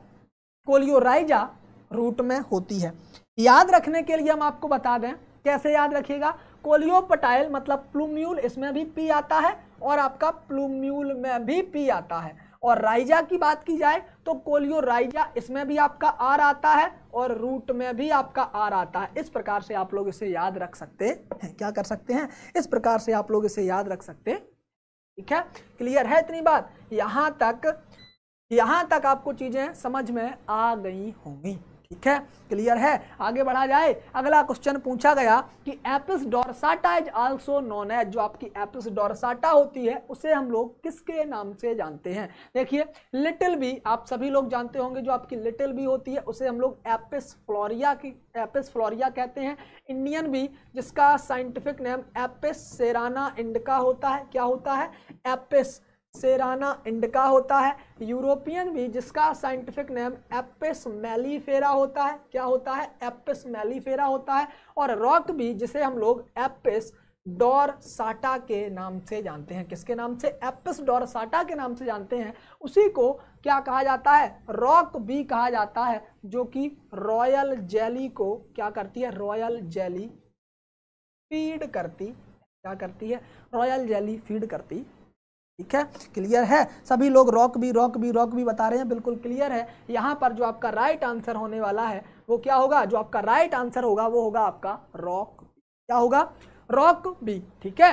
कोलियोराइजा रूट में होती है याद रखने के लिए हम आपको बता दें कैसे याद रखिएगा कोलियोपटाइल मतलब प्लूम्यूल इसमें भी पी आता है और आपका प्लूम्यूल में भी पी आता है और राइजा की बात की जाए तो कोलियो राइजा इसमें भी आपका आर आता है और रूट में भी आपका आर आता है इस प्रकार से आप लोग इसे याद रख सकते हैं क्या कर सकते हैं इस प्रकार से आप लोग इसे याद रख सकते ठीक है क्लियर है इतनी बात यहां तक यहां तक आपको चीज़ें समझ में आ गई होंगी ठीक है क्लियर है आगे बढ़ा जाए अगला क्वेश्चन पूछा गया कि Apis dorsata is also known as जो आपकी एपिस डोरसाटा होती है उसे हम लोग किसके नाम से जानते हैं देखिए लिटिल बी आप सभी लोग जानते होंगे जो आपकी लिटिल बी होती है उसे हम लोग एपिस फ्लोरिया की एपिस फ्लोरिया कहते हैं इंडियन बी जिसका scientific name Apis cerana indica होता है क्या होता है एपिस सेराना इंडका होता है यूरोपियन भी जिसका साइंटिफिक नेम एपिस मेलीफेरा होता है क्या होता है एपिस मेलीफेरा होता है और रॉक भी जिसे हम लोग एपिस डॉर साटा के नाम से जानते हैं किसके नाम से एपिस डॉर साटा के नाम से जानते हैं उसी को क्या कहा जाता है रॉक भी कहा जाता है जो कि रॉयल जेली को क्या करती है रॉयल जेली फीड करती क्या करती है रॉयल जेली फीड करती ठीक है क्लियर है सभी लोग रॉक भी रॉक भी रॉक भी बता रहे हैं बिल्कुल क्लियर है यहाँ पर जो आपका राइट आंसर होने वाला है वो क्या होगा जो आपका राइट आंसर होगा वो होगा आपका रॉक क्या होगा रॉक बी ठीक है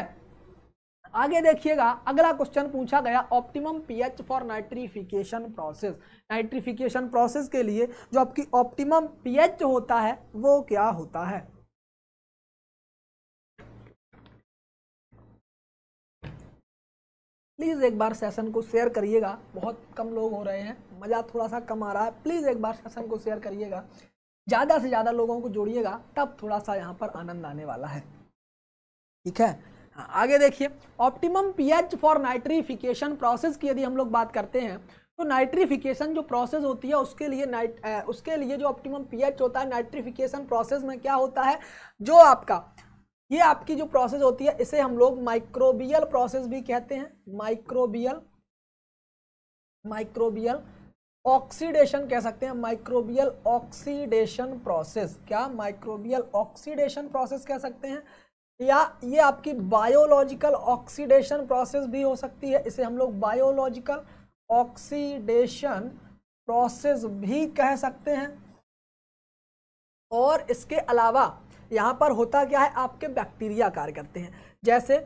आगे देखिएगा अगला क्वेश्चन पूछा गया optimum pH for nitrification process nitrification process के लिए जो आपकी ऑप्टिमम पीएच होता है वो क्या होता है प्लीज़ एक बार सेशन को शेयर करिएगा बहुत कम लोग हो रहे हैं मज़ा थोड़ा सा कम आ रहा है प्लीज़ एक बार सेशन को शेयर करिएगा ज़्यादा से ज़्यादा लोगों को जोड़िएगा तब थोड़ा सा यहाँ पर आनंद आने वाला है ठीक है हाँ, आगे देखिए optimum pH for nitrification process की यदि हम लोग बात करते हैं तो नाइट्रीफिकेशन जो प्रोसेस होती है उसके लिए नाइट उसके लिए जो ऑप्टिमम पीएच होता है नाइट्रीफिकेशन प्रोसेस में क्या होता है जो आपका ये आपकी जो प्रोसेस होती है इसे हम लोग माइक्रोबियल प्रोसेस भी कहते हैं माइक्रोबियल माइक्रोबियल ऑक्सीडेशन कह सकते हैं माइक्रोबियल ऑक्सीडेशन प्रोसेस क्या माइक्रोबियल ऑक्सीडेशन प्रोसेस कह सकते हैं या ये आपकी बायोलॉजिकल ऑक्सीडेशन प्रोसेस भी हो सकती है इसे हम लोग बायोलॉजिकल ऑक्सीडेशन प्रोसेस भी कह सकते हैं और इसके अलावा यहाँ पर होता क्या है आपके बैक्टीरिया कार्य करते हैं जैसे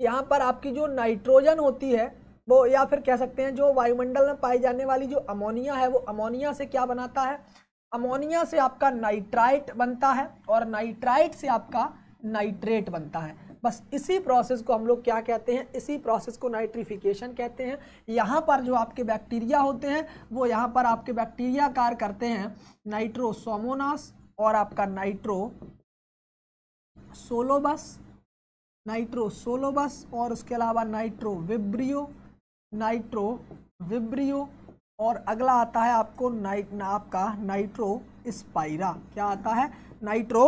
यहाँ पर आपकी जो नाइट्रोजन होती है वो या फिर कह सकते हैं जो वायुमंडल में पाई जाने वाली जो अमोनिया है वो अमोनिया से क्या बनाता है अमोनिया से आपका नाइट्राइट बनता है और नाइट्राइट से आपका नाइट्रेट बनता है बस इसी प्रोसेस को हम लोग क्या कहते हैं इसी प्रोसेस को नाइट्रिफिकेशन कहते हैं यहाँ पर जो आपके बैक्टीरिया होते हैं वो यहाँ पर आपके बैक्टीरिया कार्य करते हैं नाइट्रोसोमोनास और आपका नाइट्रो सोलोबस नाइट्रो सोलोबस और उसके अलावा नाइट्रो विब्रियो नाइट्रो विब्रियो और अगला आता है आपको नाइट आपका नाइट्रो स्पाइरा क्या आता है नाइट्रो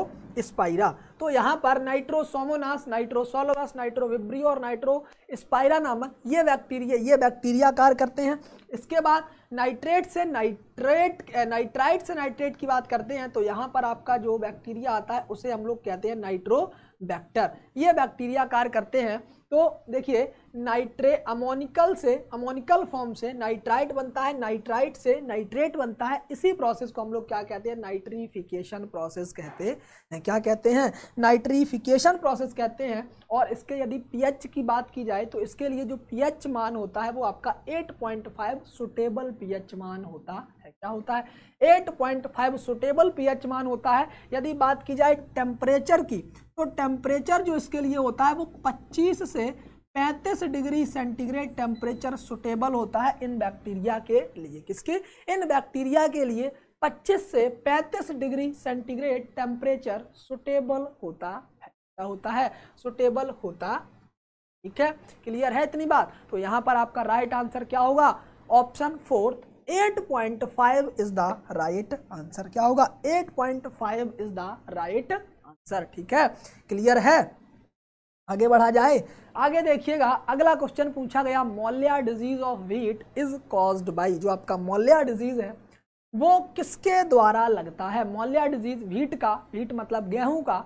स्पाइरा तो यहाँ पर Nitrosomonas Nitrosolobus Nitrovibrio और नाइट्रो स्पाइरा नामक ये बैक्टीरिया ये बैक्टीरिया कार्य करते हैं इसके बाद नाइट्रेट से नाइट्रेट नाइट्राइट से नाइट्रेट की बात करते हैं तो यहाँ पर आपका जो बैक्टीरिया आता है उसे हम लोग कहते हैं नाइट्रो बैक्टर ये बैक्टीरिया कार्य करते हैं तो देखिए नाइट्रे अमोनिकल से अमोनिकल फॉर्म से नाइट्राइट बनता है नाइट्राइट से नाइट्रेट बनता है इसी प्रोसेस को हम लोग क्या कहते हैं नाइट्रीफिकेशन प्रोसेस कहते हैं क्या कहते हैं नाइट्रीफिकेशन प्रोसेस कहते हैं और इसके यदि पीएच की बात की जाए तो इसके लिए जो पीएच मान होता है वो आपका 8.5 सुटेबल पीएच मान होता है क्या होता है 8.5 पॉइंट सुटेबल पी मान होता है यदि बात की जाए टेम्परेचर की तो टेम्परेचर जो इसके लिए होता है वो 25 से 35 डिग्री सेंटीग्रेड टेम्परेचर सुटेबल होता है इन बैक्टीरिया के लिए किसके इन बैक्टीरिया के लिए 25 से 35 डिग्री सेंटीग्रेड टेम्परेचर सुटेबल होता है क्या होता है सुटेबल होता ठीक है क्लियर है इतनी बात तो यहां पर आपका राइट आंसर क्या होगा option fourth 8.5 is the right answer क्या होगा 8.5 इज द राइट आंसर ठीक है क्लियर है आगे बढ़ा जाए आगे देखिएगा अगला क्वेश्चन पूछा गया molya disease of wheat is caused by जो आपका मौल्या डिजीज है वो किसके द्वारा लगता है मौल्या डिजीज व्हीट का व्हीट मतलब गेहूं का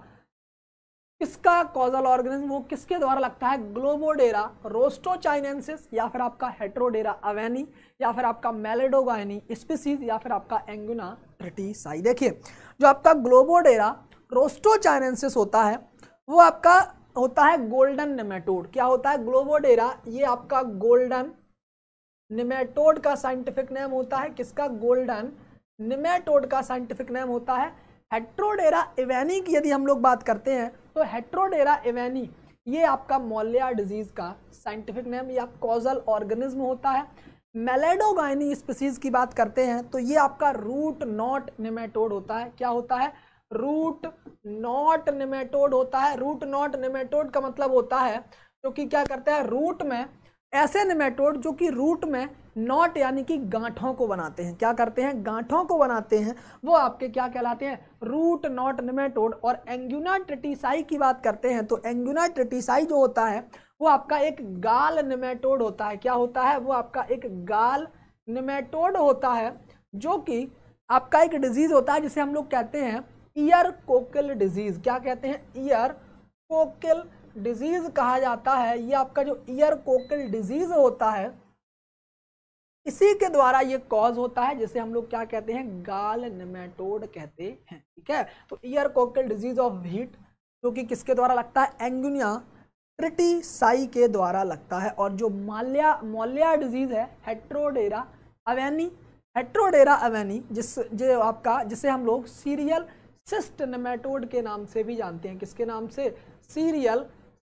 किसका कॉजल ऑर्गेनिज्म वो किसके द्वारा लगता है ग्लोबोडेरा रोस्टोचाइनेंसिस या फिर आपका हेट्रोडेरा अवेनी या फिर आपका मेलेडोगाइनी स्पीसीज या फिर आपका एंगुना ट्रिटीसाई देखिए जो आपका ग्लोबोडेरा रोस्टोचाइनेंसिस होता है वो आपका होता है गोल्डन नेमेटोड क्या होता है ग्लोबोडेरा ये आपका गोल्डन निमेटोड का साइंटिफिक नेम होता है किसका गोल्डन निमेटोड का साइंटिफिक नेम होता है हेट्रोडेरा इवेनी की यदि हम लोग बात करते हैं तो हेट्रोडेरा इवेनी ये आपका मोलिया डिजीज़ का साइंटिफिक नेम या कॉजल ऑर्गेनिज्म होता है मेलेडोगाइनी स्पीसीज की बात करते हैं तो ये आपका रूट नॉट निमेटोड होता है क्या होता है रूट नॉट निमेटोड होता है रूट नॉट निमेटोड का मतलब होता है जो कि क्या करते हैं रूट में ऐसे निमेटोड जो कि रूट में नॉट यानी कि गांठों को बनाते हैं क्या करते हैं गांठों को बनाते हैं वो आपके क्या कहलाते हैं रूट नॉट निमेटोड और एंगुना ट्रिटिसाई की बात करते हैं तो एंगुना ट्रिटिसाई जो होता है वो आपका एक गाल नेमेटोड होता है क्या होता है वो आपका एक गाल नेमेटोड होता है जो कि आपका एक डिजीज़ होता है जिसे हम लोग कहते हैं ईयर कोकल डिजीज़ क्या कहते हैं ईयर कोकल डिजीज़ कहा जाता है ये आपका जो ईयर कोकल डिजीज़ होता है इसी के द्वारा ये कॉज होता है जिसे हम लोग क्या कहते हैं गाल नेमेटोड कहते हैं ठीक है तो ear cockle disease of wheat जो कि किसके द्वारा लगता है एंगुनिया प्रिटी साई के द्वारा लगता है और जो माल्या मौलिया डिजीज़ है हेट्रोडेरा अवैनी हेट्रोडेरा अवैनी जिस जो आपका जिसे हम लोग सीरियल सिस्ट नमेटोड के नाम से भी जानते हैं किसके नाम से सीरियल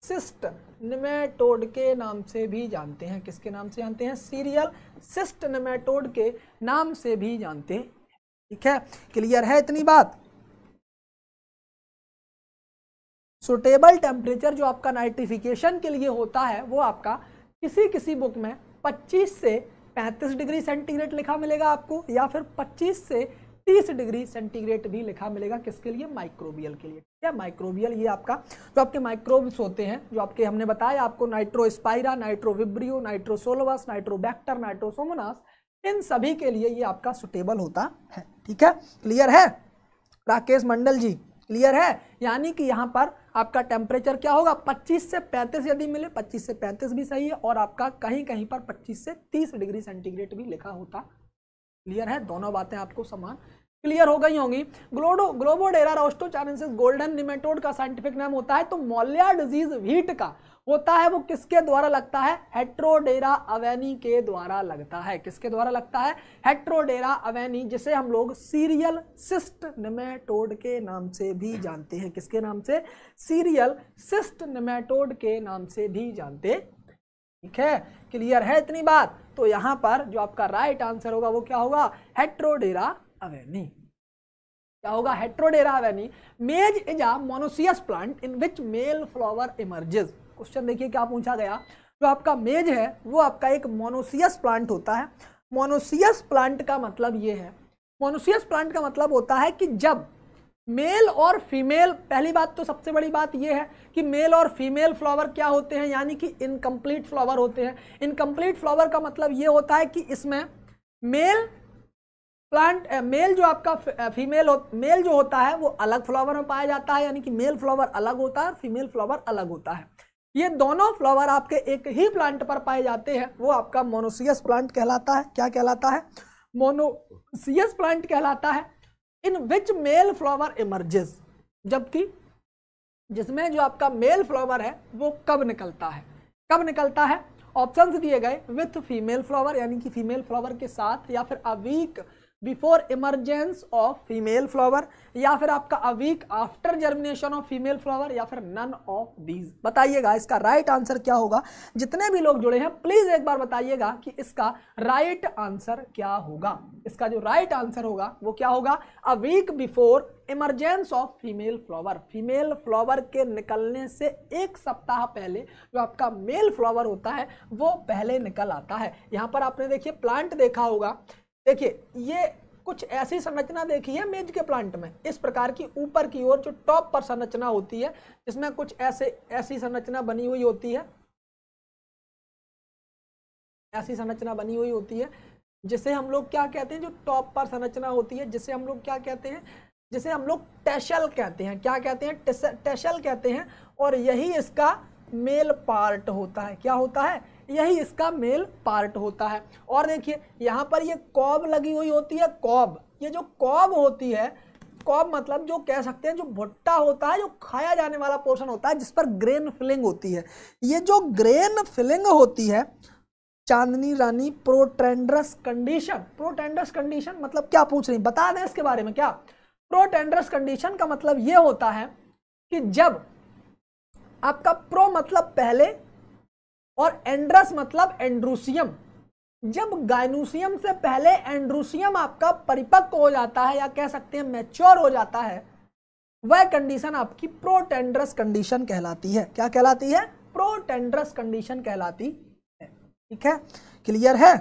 सिस्ट नमेटोड के नाम से भी जानते हैं किसके नाम से जानते हैं सीरियल सिस्ट नमेटोड के नाम से भी जानते हैं ठीक है क्लियर है इतनी बात सुटेबल टेम्परेचर जो आपका नाइट्रिफिकेशन के लिए होता है वो आपका किसी किसी बुक में 25 से 35 डिग्री सेंटीग्रेड लिखा मिलेगा आपको या फिर 25 से 30 डिग्री सेंटीग्रेड भी लिखा मिलेगा किसके लिए माइक्रोबियल के लिए ठीक है माइक्रोबियल ये आपका जो आपके माइक्रोब्स होते हैं जो आपके हमने बताया आपको नाइट्रोस्पायरा नाइट्रोविब्रियो नाइट्रोसोलोवस नाइट्रोबैक्टर नाइट्रोसोमोनास इन सभी के लिए ये आपका सुटेबल होता है ठीक है क्लियर है राकेश मंडल जी क्लियर है यानी कि यहाँ पर आपका टेम्परेचर क्या होगा 25 से 35 यदि मिले 25 से 35 भी सही है और आपका कहीं कहीं पर 25 से 30 डिग्री सेंटीग्रेड भी लिखा होता क्लियर है दोनों बातें आपको समान क्लियर हो गई होंगी ग्लोडो ग्लोबोडेरा रोस्टोचारेंसिस गोल्डन निमेटोड का साइंटिफिक नाम होता है तो मोलिया डिजीज वीट का होता है वो किसके द्वारा लगता है हेट्रोडेरा अवेनी के द्वारा लगता है किसके द्वारा लगता है हेट्रोडेरा अवेनी जिसे हम लोग सीरियल सिस्ट नमेटोड के नाम से भी जानते हैं किसके नाम से सीरियल सिस्ट नमेटोड के नाम से भी जानते ठीक है क्लियर है इतनी बात तो यहां पर जो आपका राइट आंसर होगा वो क्या होगा हेट्रोडेरा अवेनी क्या होगा Heterodera avenae maize is a monoecious plant in which male flower emerges question देखिए क्या पूछा गया जो आपका मेज है वो आपका एक मोनोसियस प्लांट होता है मोनोसियस प्लांट का मतलब ये है मोनोसियस प्लांट का मतलब होता है कि जब मेल और फीमेल पहली बात तो सबसे बड़ी बात यह है कि मेल और फीमेल फ्लावर क्या होते हैं यानी कि इनकम्प्लीट फ्लावर होते हैं इनकम्प्लीट फ्लावर का मतलब ये होता है कि इसमें मेल प्लांट मेल जो आपका फीमेल हो मेल जो होता है वो अलग फ्लावर में पाया जाता है यानी कि मेल फ्लावर अलग होता है फीमेल फ्लावर अलग होता है ये दोनों फ्लावर आपके एक ही प्लांट पर पाए जाते हैं वो आपका मोनोसियस प्लांट कहलाता है क्या कहलाता है मोनोसियस प्लांट कहलाता है in which male flower emerges जबकि जिसमें जो आपका मेल फ्लावर है वो कब निकलता है कब निकलता है ऑप्शंस दिए गए विथ फीमेल फ्लावर यानी कि फीमेल फ्लावर के साथ या फिर a week week before emergence of female flower या फिर आपका a week after germination of female flower या फिर नन ऑफ दीज बताइएगा इसका राइट right आंसर क्या होगा जितने भी लोग जुड़े हैं प्लीज एक बार बताइएगा कि इसका राइट right आंसर क्या होगा इसका जो राइट right आंसर होगा वो क्या होगा a week before emergence of female flower female flower के निकलने से एक सप्ताह पहले जो आपका मेल फ्लावर होता है वो पहले निकल आता है यहाँ पर आपने देखिए प्लांट देखा होगा देखिए ये कुछ ऐसी संरचना देखी है मेज के प्लांट में इस प्रकार की ऊपर की ओर जो टॉप पर संरचना होती है जिसमें कुछ ऐसे ऐसी संरचना बनी हुई होती है ऐसी संरचना बनी हुई होती है जिसे हम लोग क्या कहते हैं जो टॉप पर संरचना होती है जिसे हम लोग क्या कहते हैं जिसे हम लोग टेशल कहते हैं क्या कहते हैं टेशल कहते हैं और यही इसका मेल पार्ट होता है क्या होता है यही इसका मेल पार्ट होता है और देखिए यहाँ पर ये कॉब लगी हुई होती है कॉब ये जो कॉब होती है कॉब मतलब जो कह सकते हैं जो भुट्टा होता है जो खाया जाने वाला पोर्शन होता है जिस पर ग्रेन फिलिंग होती है ये जो ग्रेन फिलिंग होती है चांदनी रानी प्रोटेंड्रस कंडीशन प्रोटेंड्रस कंडीशन मतलब क्या पूछ रही बता दें इसके बारे में क्या प्रोटेंड्रस कंडीशन का मतलब ये होता है कि जब आपका प्रो मतलब पहले और एंड्रस मतलब एंड्रूसियम जब गायनूसियम से पहले एंड्रूसियम आपका परिपक्व हो जाता है या कह सकते हैं मैच्योर हो जाता है वह कंडीशन आपकी प्रोटेंड्रस कंडीशन कहलाती है क्या कहलाती है प्रोटेंड्रस कंडीशन कहलाती है ठीक है क्लियर है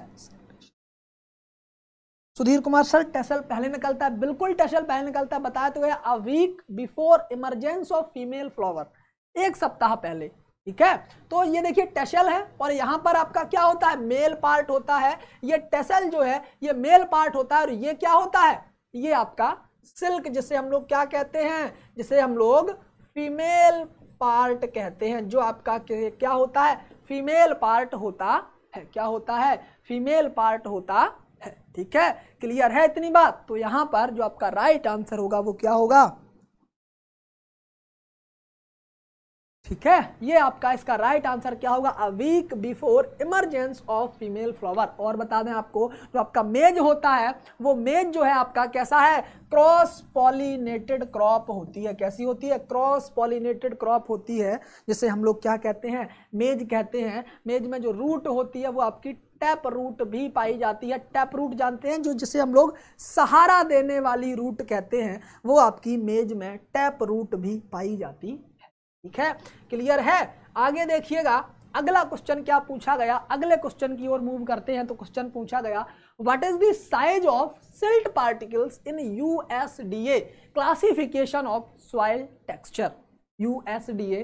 सुधीर कुमार सर टेसल पहले निकलता है बिल्कुल टेसल पहले निकलता है बताया तो गया a week before emergence of female flower एक सप्ताह पहले ठीक है तो ये देखिए टेसल है और यहाँ पर आपका क्या होता है मेल पार्ट होता है ये टेसल जो है ये मेल पार्ट होता है और ये क्या होता है ये आपका सिल्क जिसे हम लोग क्या कहते हैं जिसे हम लोग फीमेल पार्ट कहते हैं जो आपका क्या होता है फीमेल पार्ट होता है क्या होता है फीमेल पार्ट होता है ठीक है क्लियर है इतनी बात तो यहाँ पर जो आपका राइट आंसर होगा वो क्या होगा ठीक है ये आपका इसका राइट आंसर क्या होगा a week before emergence of female flower और बता दें आपको जो आपका मेज होता है वो मेज जो है आपका कैसा है क्रॉस पॉलिनेटेड क्रॉप होती है कैसी होती है क्रॉस पॉलिनेटेड क्रॉप होती है जिसे हम लोग क्या कहते हैं मेज कहते हैं मेज में जो रूट होती है वो आपकी टैप रूट भी पाई जाती है टैप रूट जानते हैं जो जिसे हम लोग सहारा देने वाली रूट कहते हैं वो आपकी मेज में टैप रूट भी पाई जाती ठीक है क्लियर है आगे देखिएगा अगला क्वेश्चन क्या पूछा गया अगले क्वेश्चन की ओर मूव करते हैं तो क्वेश्चन पूछा गया what is the size of silt particles in USDA classification of soil texture USDA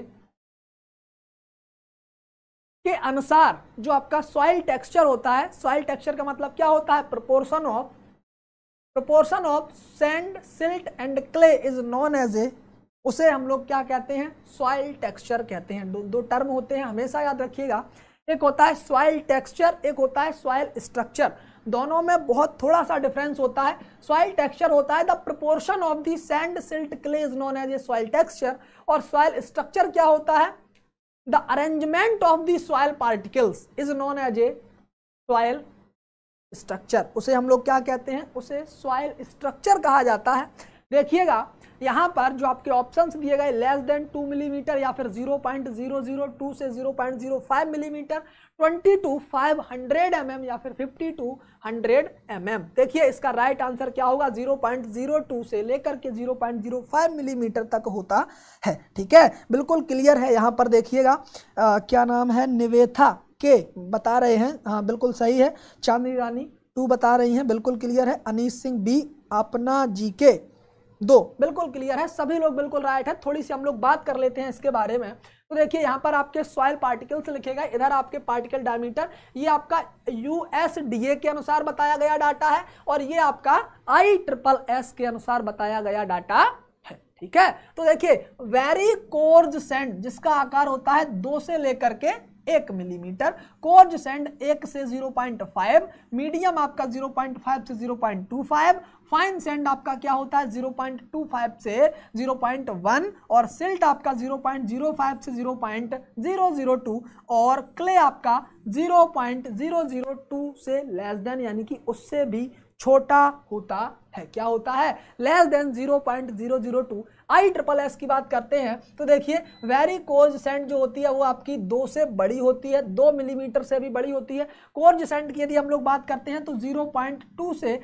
के अनुसार जो आपका सॉइल टेक्सचर होता है सॉइल टेक्सचर का मतलब क्या होता है proportion of proportion of sand silt and clay is known as a उसे हम लोग क्या कहते हैं सॉइल टेक्सचर कहते हैं दो दो टर्म होते हैं हमेशा याद रखिएगा एक होता है सॉइल टेक्सचर एक होता है सॉइल स्ट्रक्चर दोनों में बहुत थोड़ा सा डिफरेंस होता है सॉइल टेक्सचर होता है the proportion of the sand silt is known as a soil texture और सॉइल स्ट्रक्चर क्या होता है the arrangement of the soil particles is known as a soil structure उसे हम लोग क्या कहते हैं उसे सॉइल स्ट्रक्चर कहा जाता है देखिएगा यहाँ पर जो आपके ऑप्शंस दिए गए लेस देन टू मिलीमीटर या फिर zero point zero zero two से zero point zero five millimetre twenty to five hundred M M या फिर fifty to hundred M M देखिए इसका राइट आंसर क्या होगा जीरो पॉइंट जीरो टू से लेकर के zero point zero five millimetre तक होता है ठीक है बिल्कुल क्लियर है यहाँ पर देखिएगा क्या नाम है निवेथा के बता रहे हैं हाँ बिल्कुल सही है चांदनी रानी टू बता रही हैं बिल्कुल क्लियर है अनीस सिंह बी अपना जी के दो बिल्कुल क्लियर है सभी लोग बिल्कुल राइट है थोड़ी सी हम लोग बात कर लेते हैं इसके बारे में तो देखिए यहाँ पर आपके सॉयल पार्टिकल्स लिखेगा इधर आपके पार्टिकल डायमीटर ये आपका यू एस डी ए के अनुसार बताया गया डाटा है और ये आपका आई ट्रिपल एस के अनुसार बताया गया डाटा है ठीक है तो देखिए वेरी कोर्ज सेंड जिसका आकार होता है दो से लेकर के एक मिलीमीटर कोर्ज सेंड एक से जीरो पॉइंट फाइव मीडियम आपका जीरो पॉइंट फाइव से zero point two five fine sand आपका क्या होता है 0.25 से 0.1 और सिल्ट आपका 0.05 से 0.002 और क्ले आपका 0.002 से लेस देन यानी कि उससे भी छोटा होता है क्या होता है less than 0.002 I triple S की बात करते हैं तो देखिए वेरी कोर्ज सेंट जो होती है वो आपकी दो से बड़ी होती है दो मिलीमीटर से भी बड़ी होती है कोर्ज सेंट की यदि हम लोग बात करते हैं तो 0.2 से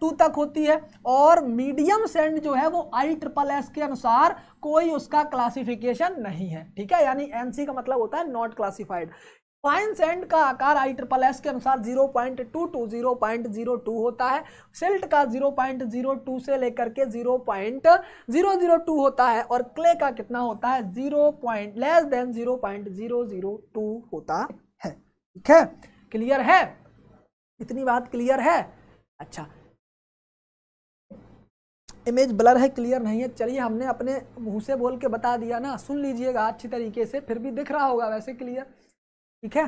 टू तक होती है और मीडियम सेंट जो है वो आई ट्रिपल एस के अनुसार कोई उसका क्लासिफिकेशन नहीं है ठीक है यानी एनसी का मतलब होता है नॉट क्लासिफाइड क्वाइंस एंड का आकार आई ट्रिपल एस के अनुसार पॉइंट टू 0.02 होता है सिल्ट का 0.02 से लेकर के 0.002 होता है और क्ले का कितना होता है 0. लेस देन 0.002 होता है ठीक है क्लियर है इतनी बात क्लियर है अच्छा इमेज ब्लर है क्लियर नहीं है चलिए हमने अपने मुंह से बोल के बता दिया ना सुन लीजिएगा अच्छी तरीके से फिर भी दिख रहा होगा वैसे क्लियर ठीक है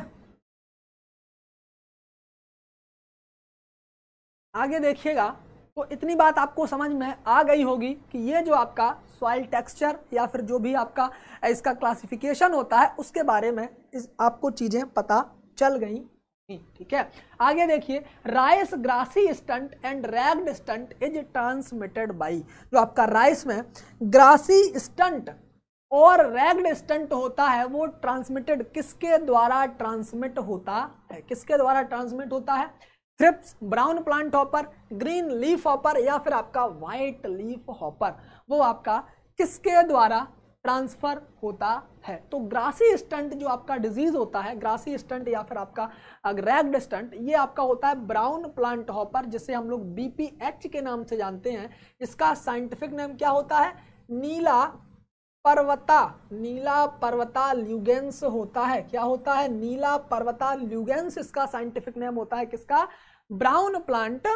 आगे देखिएगा तो इतनी बात आपको समझ में आ गई होगी कि ये जो आपका सॉइल टेक्सचर या फिर जो भी आपका इसका क्लासिफिकेशन होता है उसके बारे में इस आपको चीज़ें पता चल गई ठीक है आगे देखिए rice grassy stunt and ragged stunt is transmitted by जो आपका राइस में ग्रासी स्टंट और रैग्ड स्टंट होता है वो ट्रांसमिटेड किसके द्वारा ट्रांसमिट होता है किसके द्वारा ट्रांसमिट होता है thrips brown plant hopper green leaf hopper या फिर आपका व्हाइट लीफ हॉपर वो आपका किसके द्वारा ट्रांसफर होता है तो ग्रासी स्टंट जो आपका डिजीज होता है ग्रासी स्टंट या फिर आपका रैग्ड स्टंट ये आपका होता है ब्राउन प्लांट हॉपर जिसे हम लोग बीपीएच के नाम से जानते हैं इसका साइंटिफिक नेम क्या होता है नीला पर्वता नीला पर्वता ल्यूगेंस होता है क्या होता है नीला पर्वता ल्यूगेंस इसका साइंटिफिक नेम होता है किसका ब्राउन प्लांट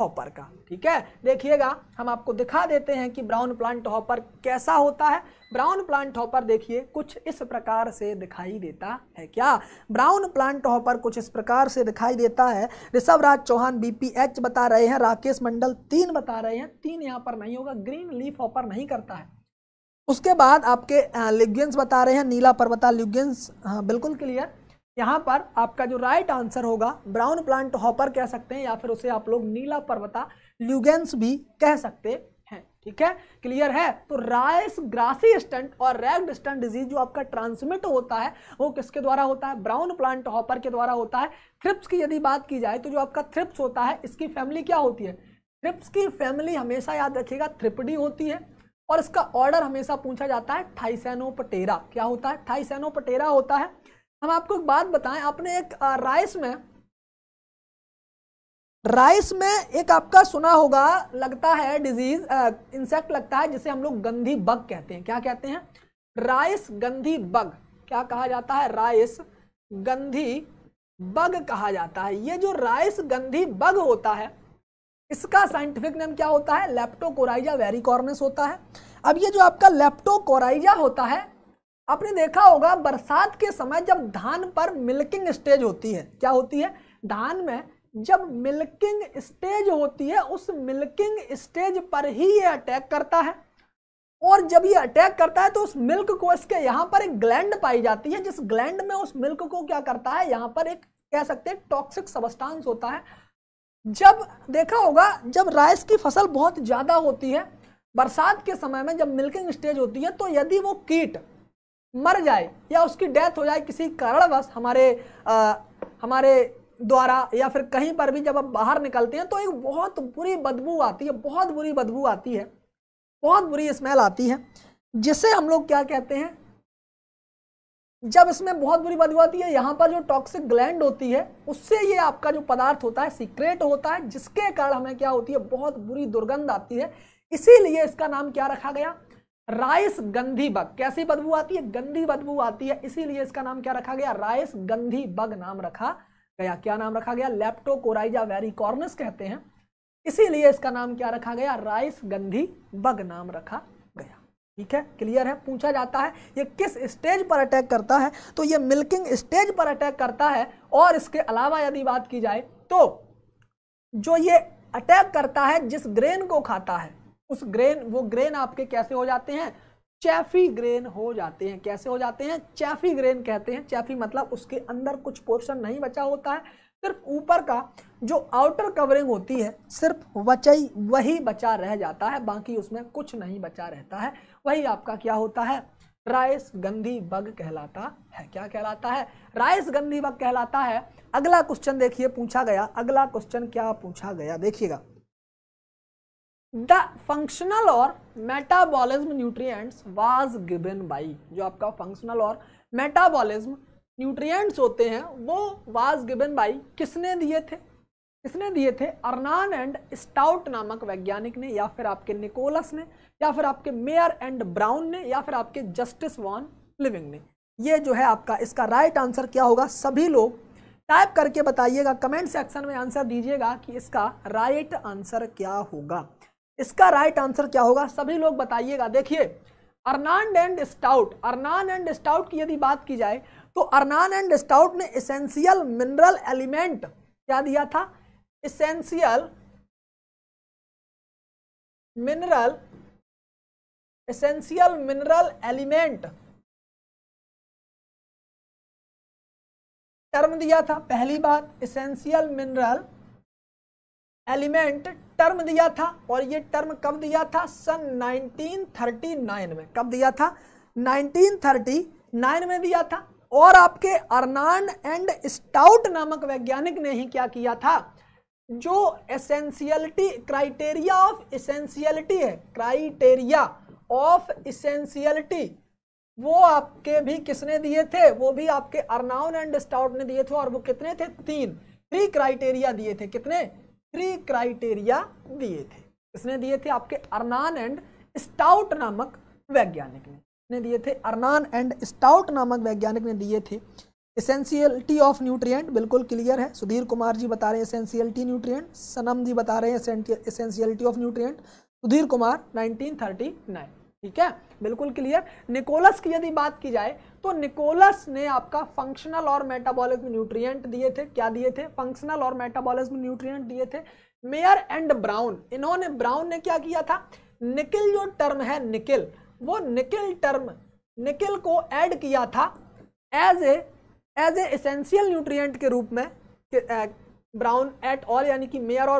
हॉपर का ठीक है देखिएगा हम आपको दिखा देते हैं कि ब्राउन प्लांट हॉपर कैसा होता है ब्राउन प्लांट हॉपर देखिए कुछ इस प्रकार से दिखाई देता है क्या ब्राउन प्लांट हॉपर कुछ इस प्रकार से दिखाई देता है ऋषभ राज चौहान बीपीएच बता रहे हैं राकेश मंडल तीन बता रहे हैं तीन यहाँ पर नहीं होगा ग्रीन लीफ हॉपर नहीं करता है उसके बाद आपके लिग्यंस बता रहे हैं नीला पर्वता लिग्यंस हाँ बिल्कुल क्लियर यहाँ पर आपका जो राइट आंसर होगा ब्राउन प्लांट हॉपर कह सकते हैं या फिर उसे आप लोग नीला पर्वता ल्यूगेंस भी कह सकते हैं ठीक है क्लियर है तो राइस ग्रासी स्टंट और रेग्ड स्टंट डिजीज जो आपका ट्रांसमिट होता है वो किसके द्वारा होता है ब्राउन प्लांट हॉपर के द्वारा होता है थ्रिप्स की यदि बात की जाए तो जो आपका थ्रिप्स होता है इसकी फैमिली क्या होती है थ्रिप्स की फैमिली हमेशा याद रखिएगा थ्रिपडी होती है और इसका ऑर्डर हमेशा पूछा जाता है थाइसेनो पटेरा क्या होता है थाइसेनो पटेरा होता है हम आपको एक बात बताएं आपने एक राइस में राइस में एक आपका सुना होगा लगता है डिजीज इंसेक्ट लगता है जिसे हम लोग गंधी बग कहते हैं क्या कहते हैं राइस गंधी बग क्या कहा जाता है राइस गंधी बग कहा जाता है ये जो राइस गंधी बग होता है इसका साइंटिफिक नेम क्या होता है लेप्टोकोराइजा वेरिकॉर्नस होता है अब ये जो आपका लेप्टोकोराइजा होता है आपने देखा होगा बरसात के समय जब धान पर मिल्किंग स्टेज होती है क्या होती है धान में जब मिल्किंग स्टेज होती है उस मिल्किंग स्टेज पर ही ये अटैक करता है और जब ये अटैक करता है तो उस मिल्क को इसके यहाँ पर एक ग्लैंड पाई जाती है जिस ग्लैंड में उस मिल्क को क्या करता है यहाँ पर एक कह सकते हैं टॉक्सिक सबस्टांस होता है जब देखा होगा जब राइस की फसल बहुत ज़्यादा होती है बरसात के समय में जब मिल्किंग स्टेज होती है तो यदि वो कीट मर जाए या उसकी डेथ हो जाए किसी कारणवश हमारे आ, हमारे द्वारा या फिर कहीं पर भी जब आप बाहर निकलते हैं तो एक बहुत बुरी बदबू आती है बहुत बुरी बदबू आती है बहुत बुरी स्मेल आती है जिसे हम लोग क्या कहते हैं जब इसमें बहुत बुरी बात होती है यहाँ पर जो टॉक्सिक ग्लैंड होती है उससे ये आपका जो पदार्थ होता है सीक्रेट होता है जिसके कारण हमें क्या होती है बहुत बुरी दुर्गंध आती है इसीलिए इसका नाम क्या रखा गया राइस गंधी बग कैसी बदबू आती है गंदी बदबू आती है इसीलिए इसका नाम क्या रखा गया राइस गंधी बग नाम रखा गया क्या नाम रखा गया लेप्टोकोराइजा वेरिकॉर्नस कहते हैं इसीलिए इसका नाम क्या रखा गया राइस गंधी बग नाम रखा ठीक है क्लियर है पूछा जाता है ये किस स्टेज पर अटैक करता है तो ये मिल्किंग स्टेज पर अटैक करता है और इसके अलावा यदि बात की जाए तो जो ये अटैक करता है जिस ग्रेन को खाता है उस ग्रेन वो ग्रेन आपके कैसे हो जाते हैं चैफी ग्रेन हो जाते हैं कैसे हो जाते हैं चैफी ग्रेन कहते हैं चैफी मतलब उसके अंदर कुछ पोर्शन नहीं बचा होता है सिर्फ ऊपर का जो आउटर कवरिंग होती है सिर्फ वचई वही बचा रह जाता है बाकी उसमें कुछ नहीं बचा रहता है वही आपका क्या होता है राइस गंधी बग कहलाता है क्या कहलाता है राइस गंधी बग कहलाता है अगला क्वेश्चन देखिए पूछा गया अगला क्वेश्चन क्या पूछा गया देखिएगा द फंक्शनल और metabolism nutrients was given by जो आपका फंक्शनल और मेटाबॉलिज्म न्यूट्रिएंट्स होते हैं वो वाज गिवन बाई किसने दिए थे किसने दिए थे अर्नान एंड स्टाउट नामक वैज्ञानिक ने या फिर आपके निकोलस ने या फिर आपके मेयर एंड ब्राउन ने या फिर आपके जस्टिस वॉन लिविंग ने ये जो है आपका इसका राइट आंसर क्या होगा सभी लोग टाइप करके बताइएगा कमेंट सेक्शन में आंसर दीजिएगा कि इसका राइट आंसर क्या होगा इसका राइट आंसर क्या होगा सभी लोग बताइएगा देखिए Arnon and Stout Arnon and Stout की यदि बात की जाए तो अर्नान एंड स्टाउट ने इसेंशियल मिनरल एलिमेंट क्या दिया था essential mineral essential mineral element term दिया था पहली बात एसेंशियल मिनरल एलिमेंट टर्म दिया था और ये टर्म कब दिया था सन 1939 में कब दिया था 1939 में दिया था और आपके अर्नान एंड स्टाउट नामक वैज्ञानिक ने ही क्या किया था जो एसेंशियलिटी क्राइटेरिया ऑफ एसेंशियलिटी है क्राइटेरिया ऑफ इसेंशियलिटी वो आपके भी किसने दिए थे वो भी आपके अर्नाउन एंड स्टाउट ने दिए थे और वो कितने थे तीन थ्री क्राइटेरिया दिए थे कितने थ्री क्राइटेरिया दिए थे किसने दिए थे आपके अरनान एंड स्टाउट नामक वैज्ञानिक ने ने दिए थे अरनान एंड स्टाउट नामक वैज्ञानिक ने दिए थे इसेंशियलिटी ऑफ न्यूट्रिएंट बिल्कुल क्लियर है सुधीर कुमार जी बता रहे हैं इसेंशियलिटी न्यूट्रिएंट सनम जी बता रहे हैं essentiality of nutrient Sudhir Kumar 1939 ठीक है बिल्कुल क्लियर निकोलस की यदि बात की जाए तो निकोलस ने आपका फंक्शनल और मेटाबॉलिज्म न्यूट्रिएंट दिए थे क्या दिए थे फंक्शनल और मेटाबॉलिज्म न्यूट्रिएंट दिए थे मेयर एंड ब्राउन इन्होंने ब्राउन ने क्या किया था निकिल जो टर्म है निकिल वो निकिल टर्म निकिल को ऐड किया था as a as essential nutrient के रूप में ब्राउन एट ऑल यानी कि मेयर और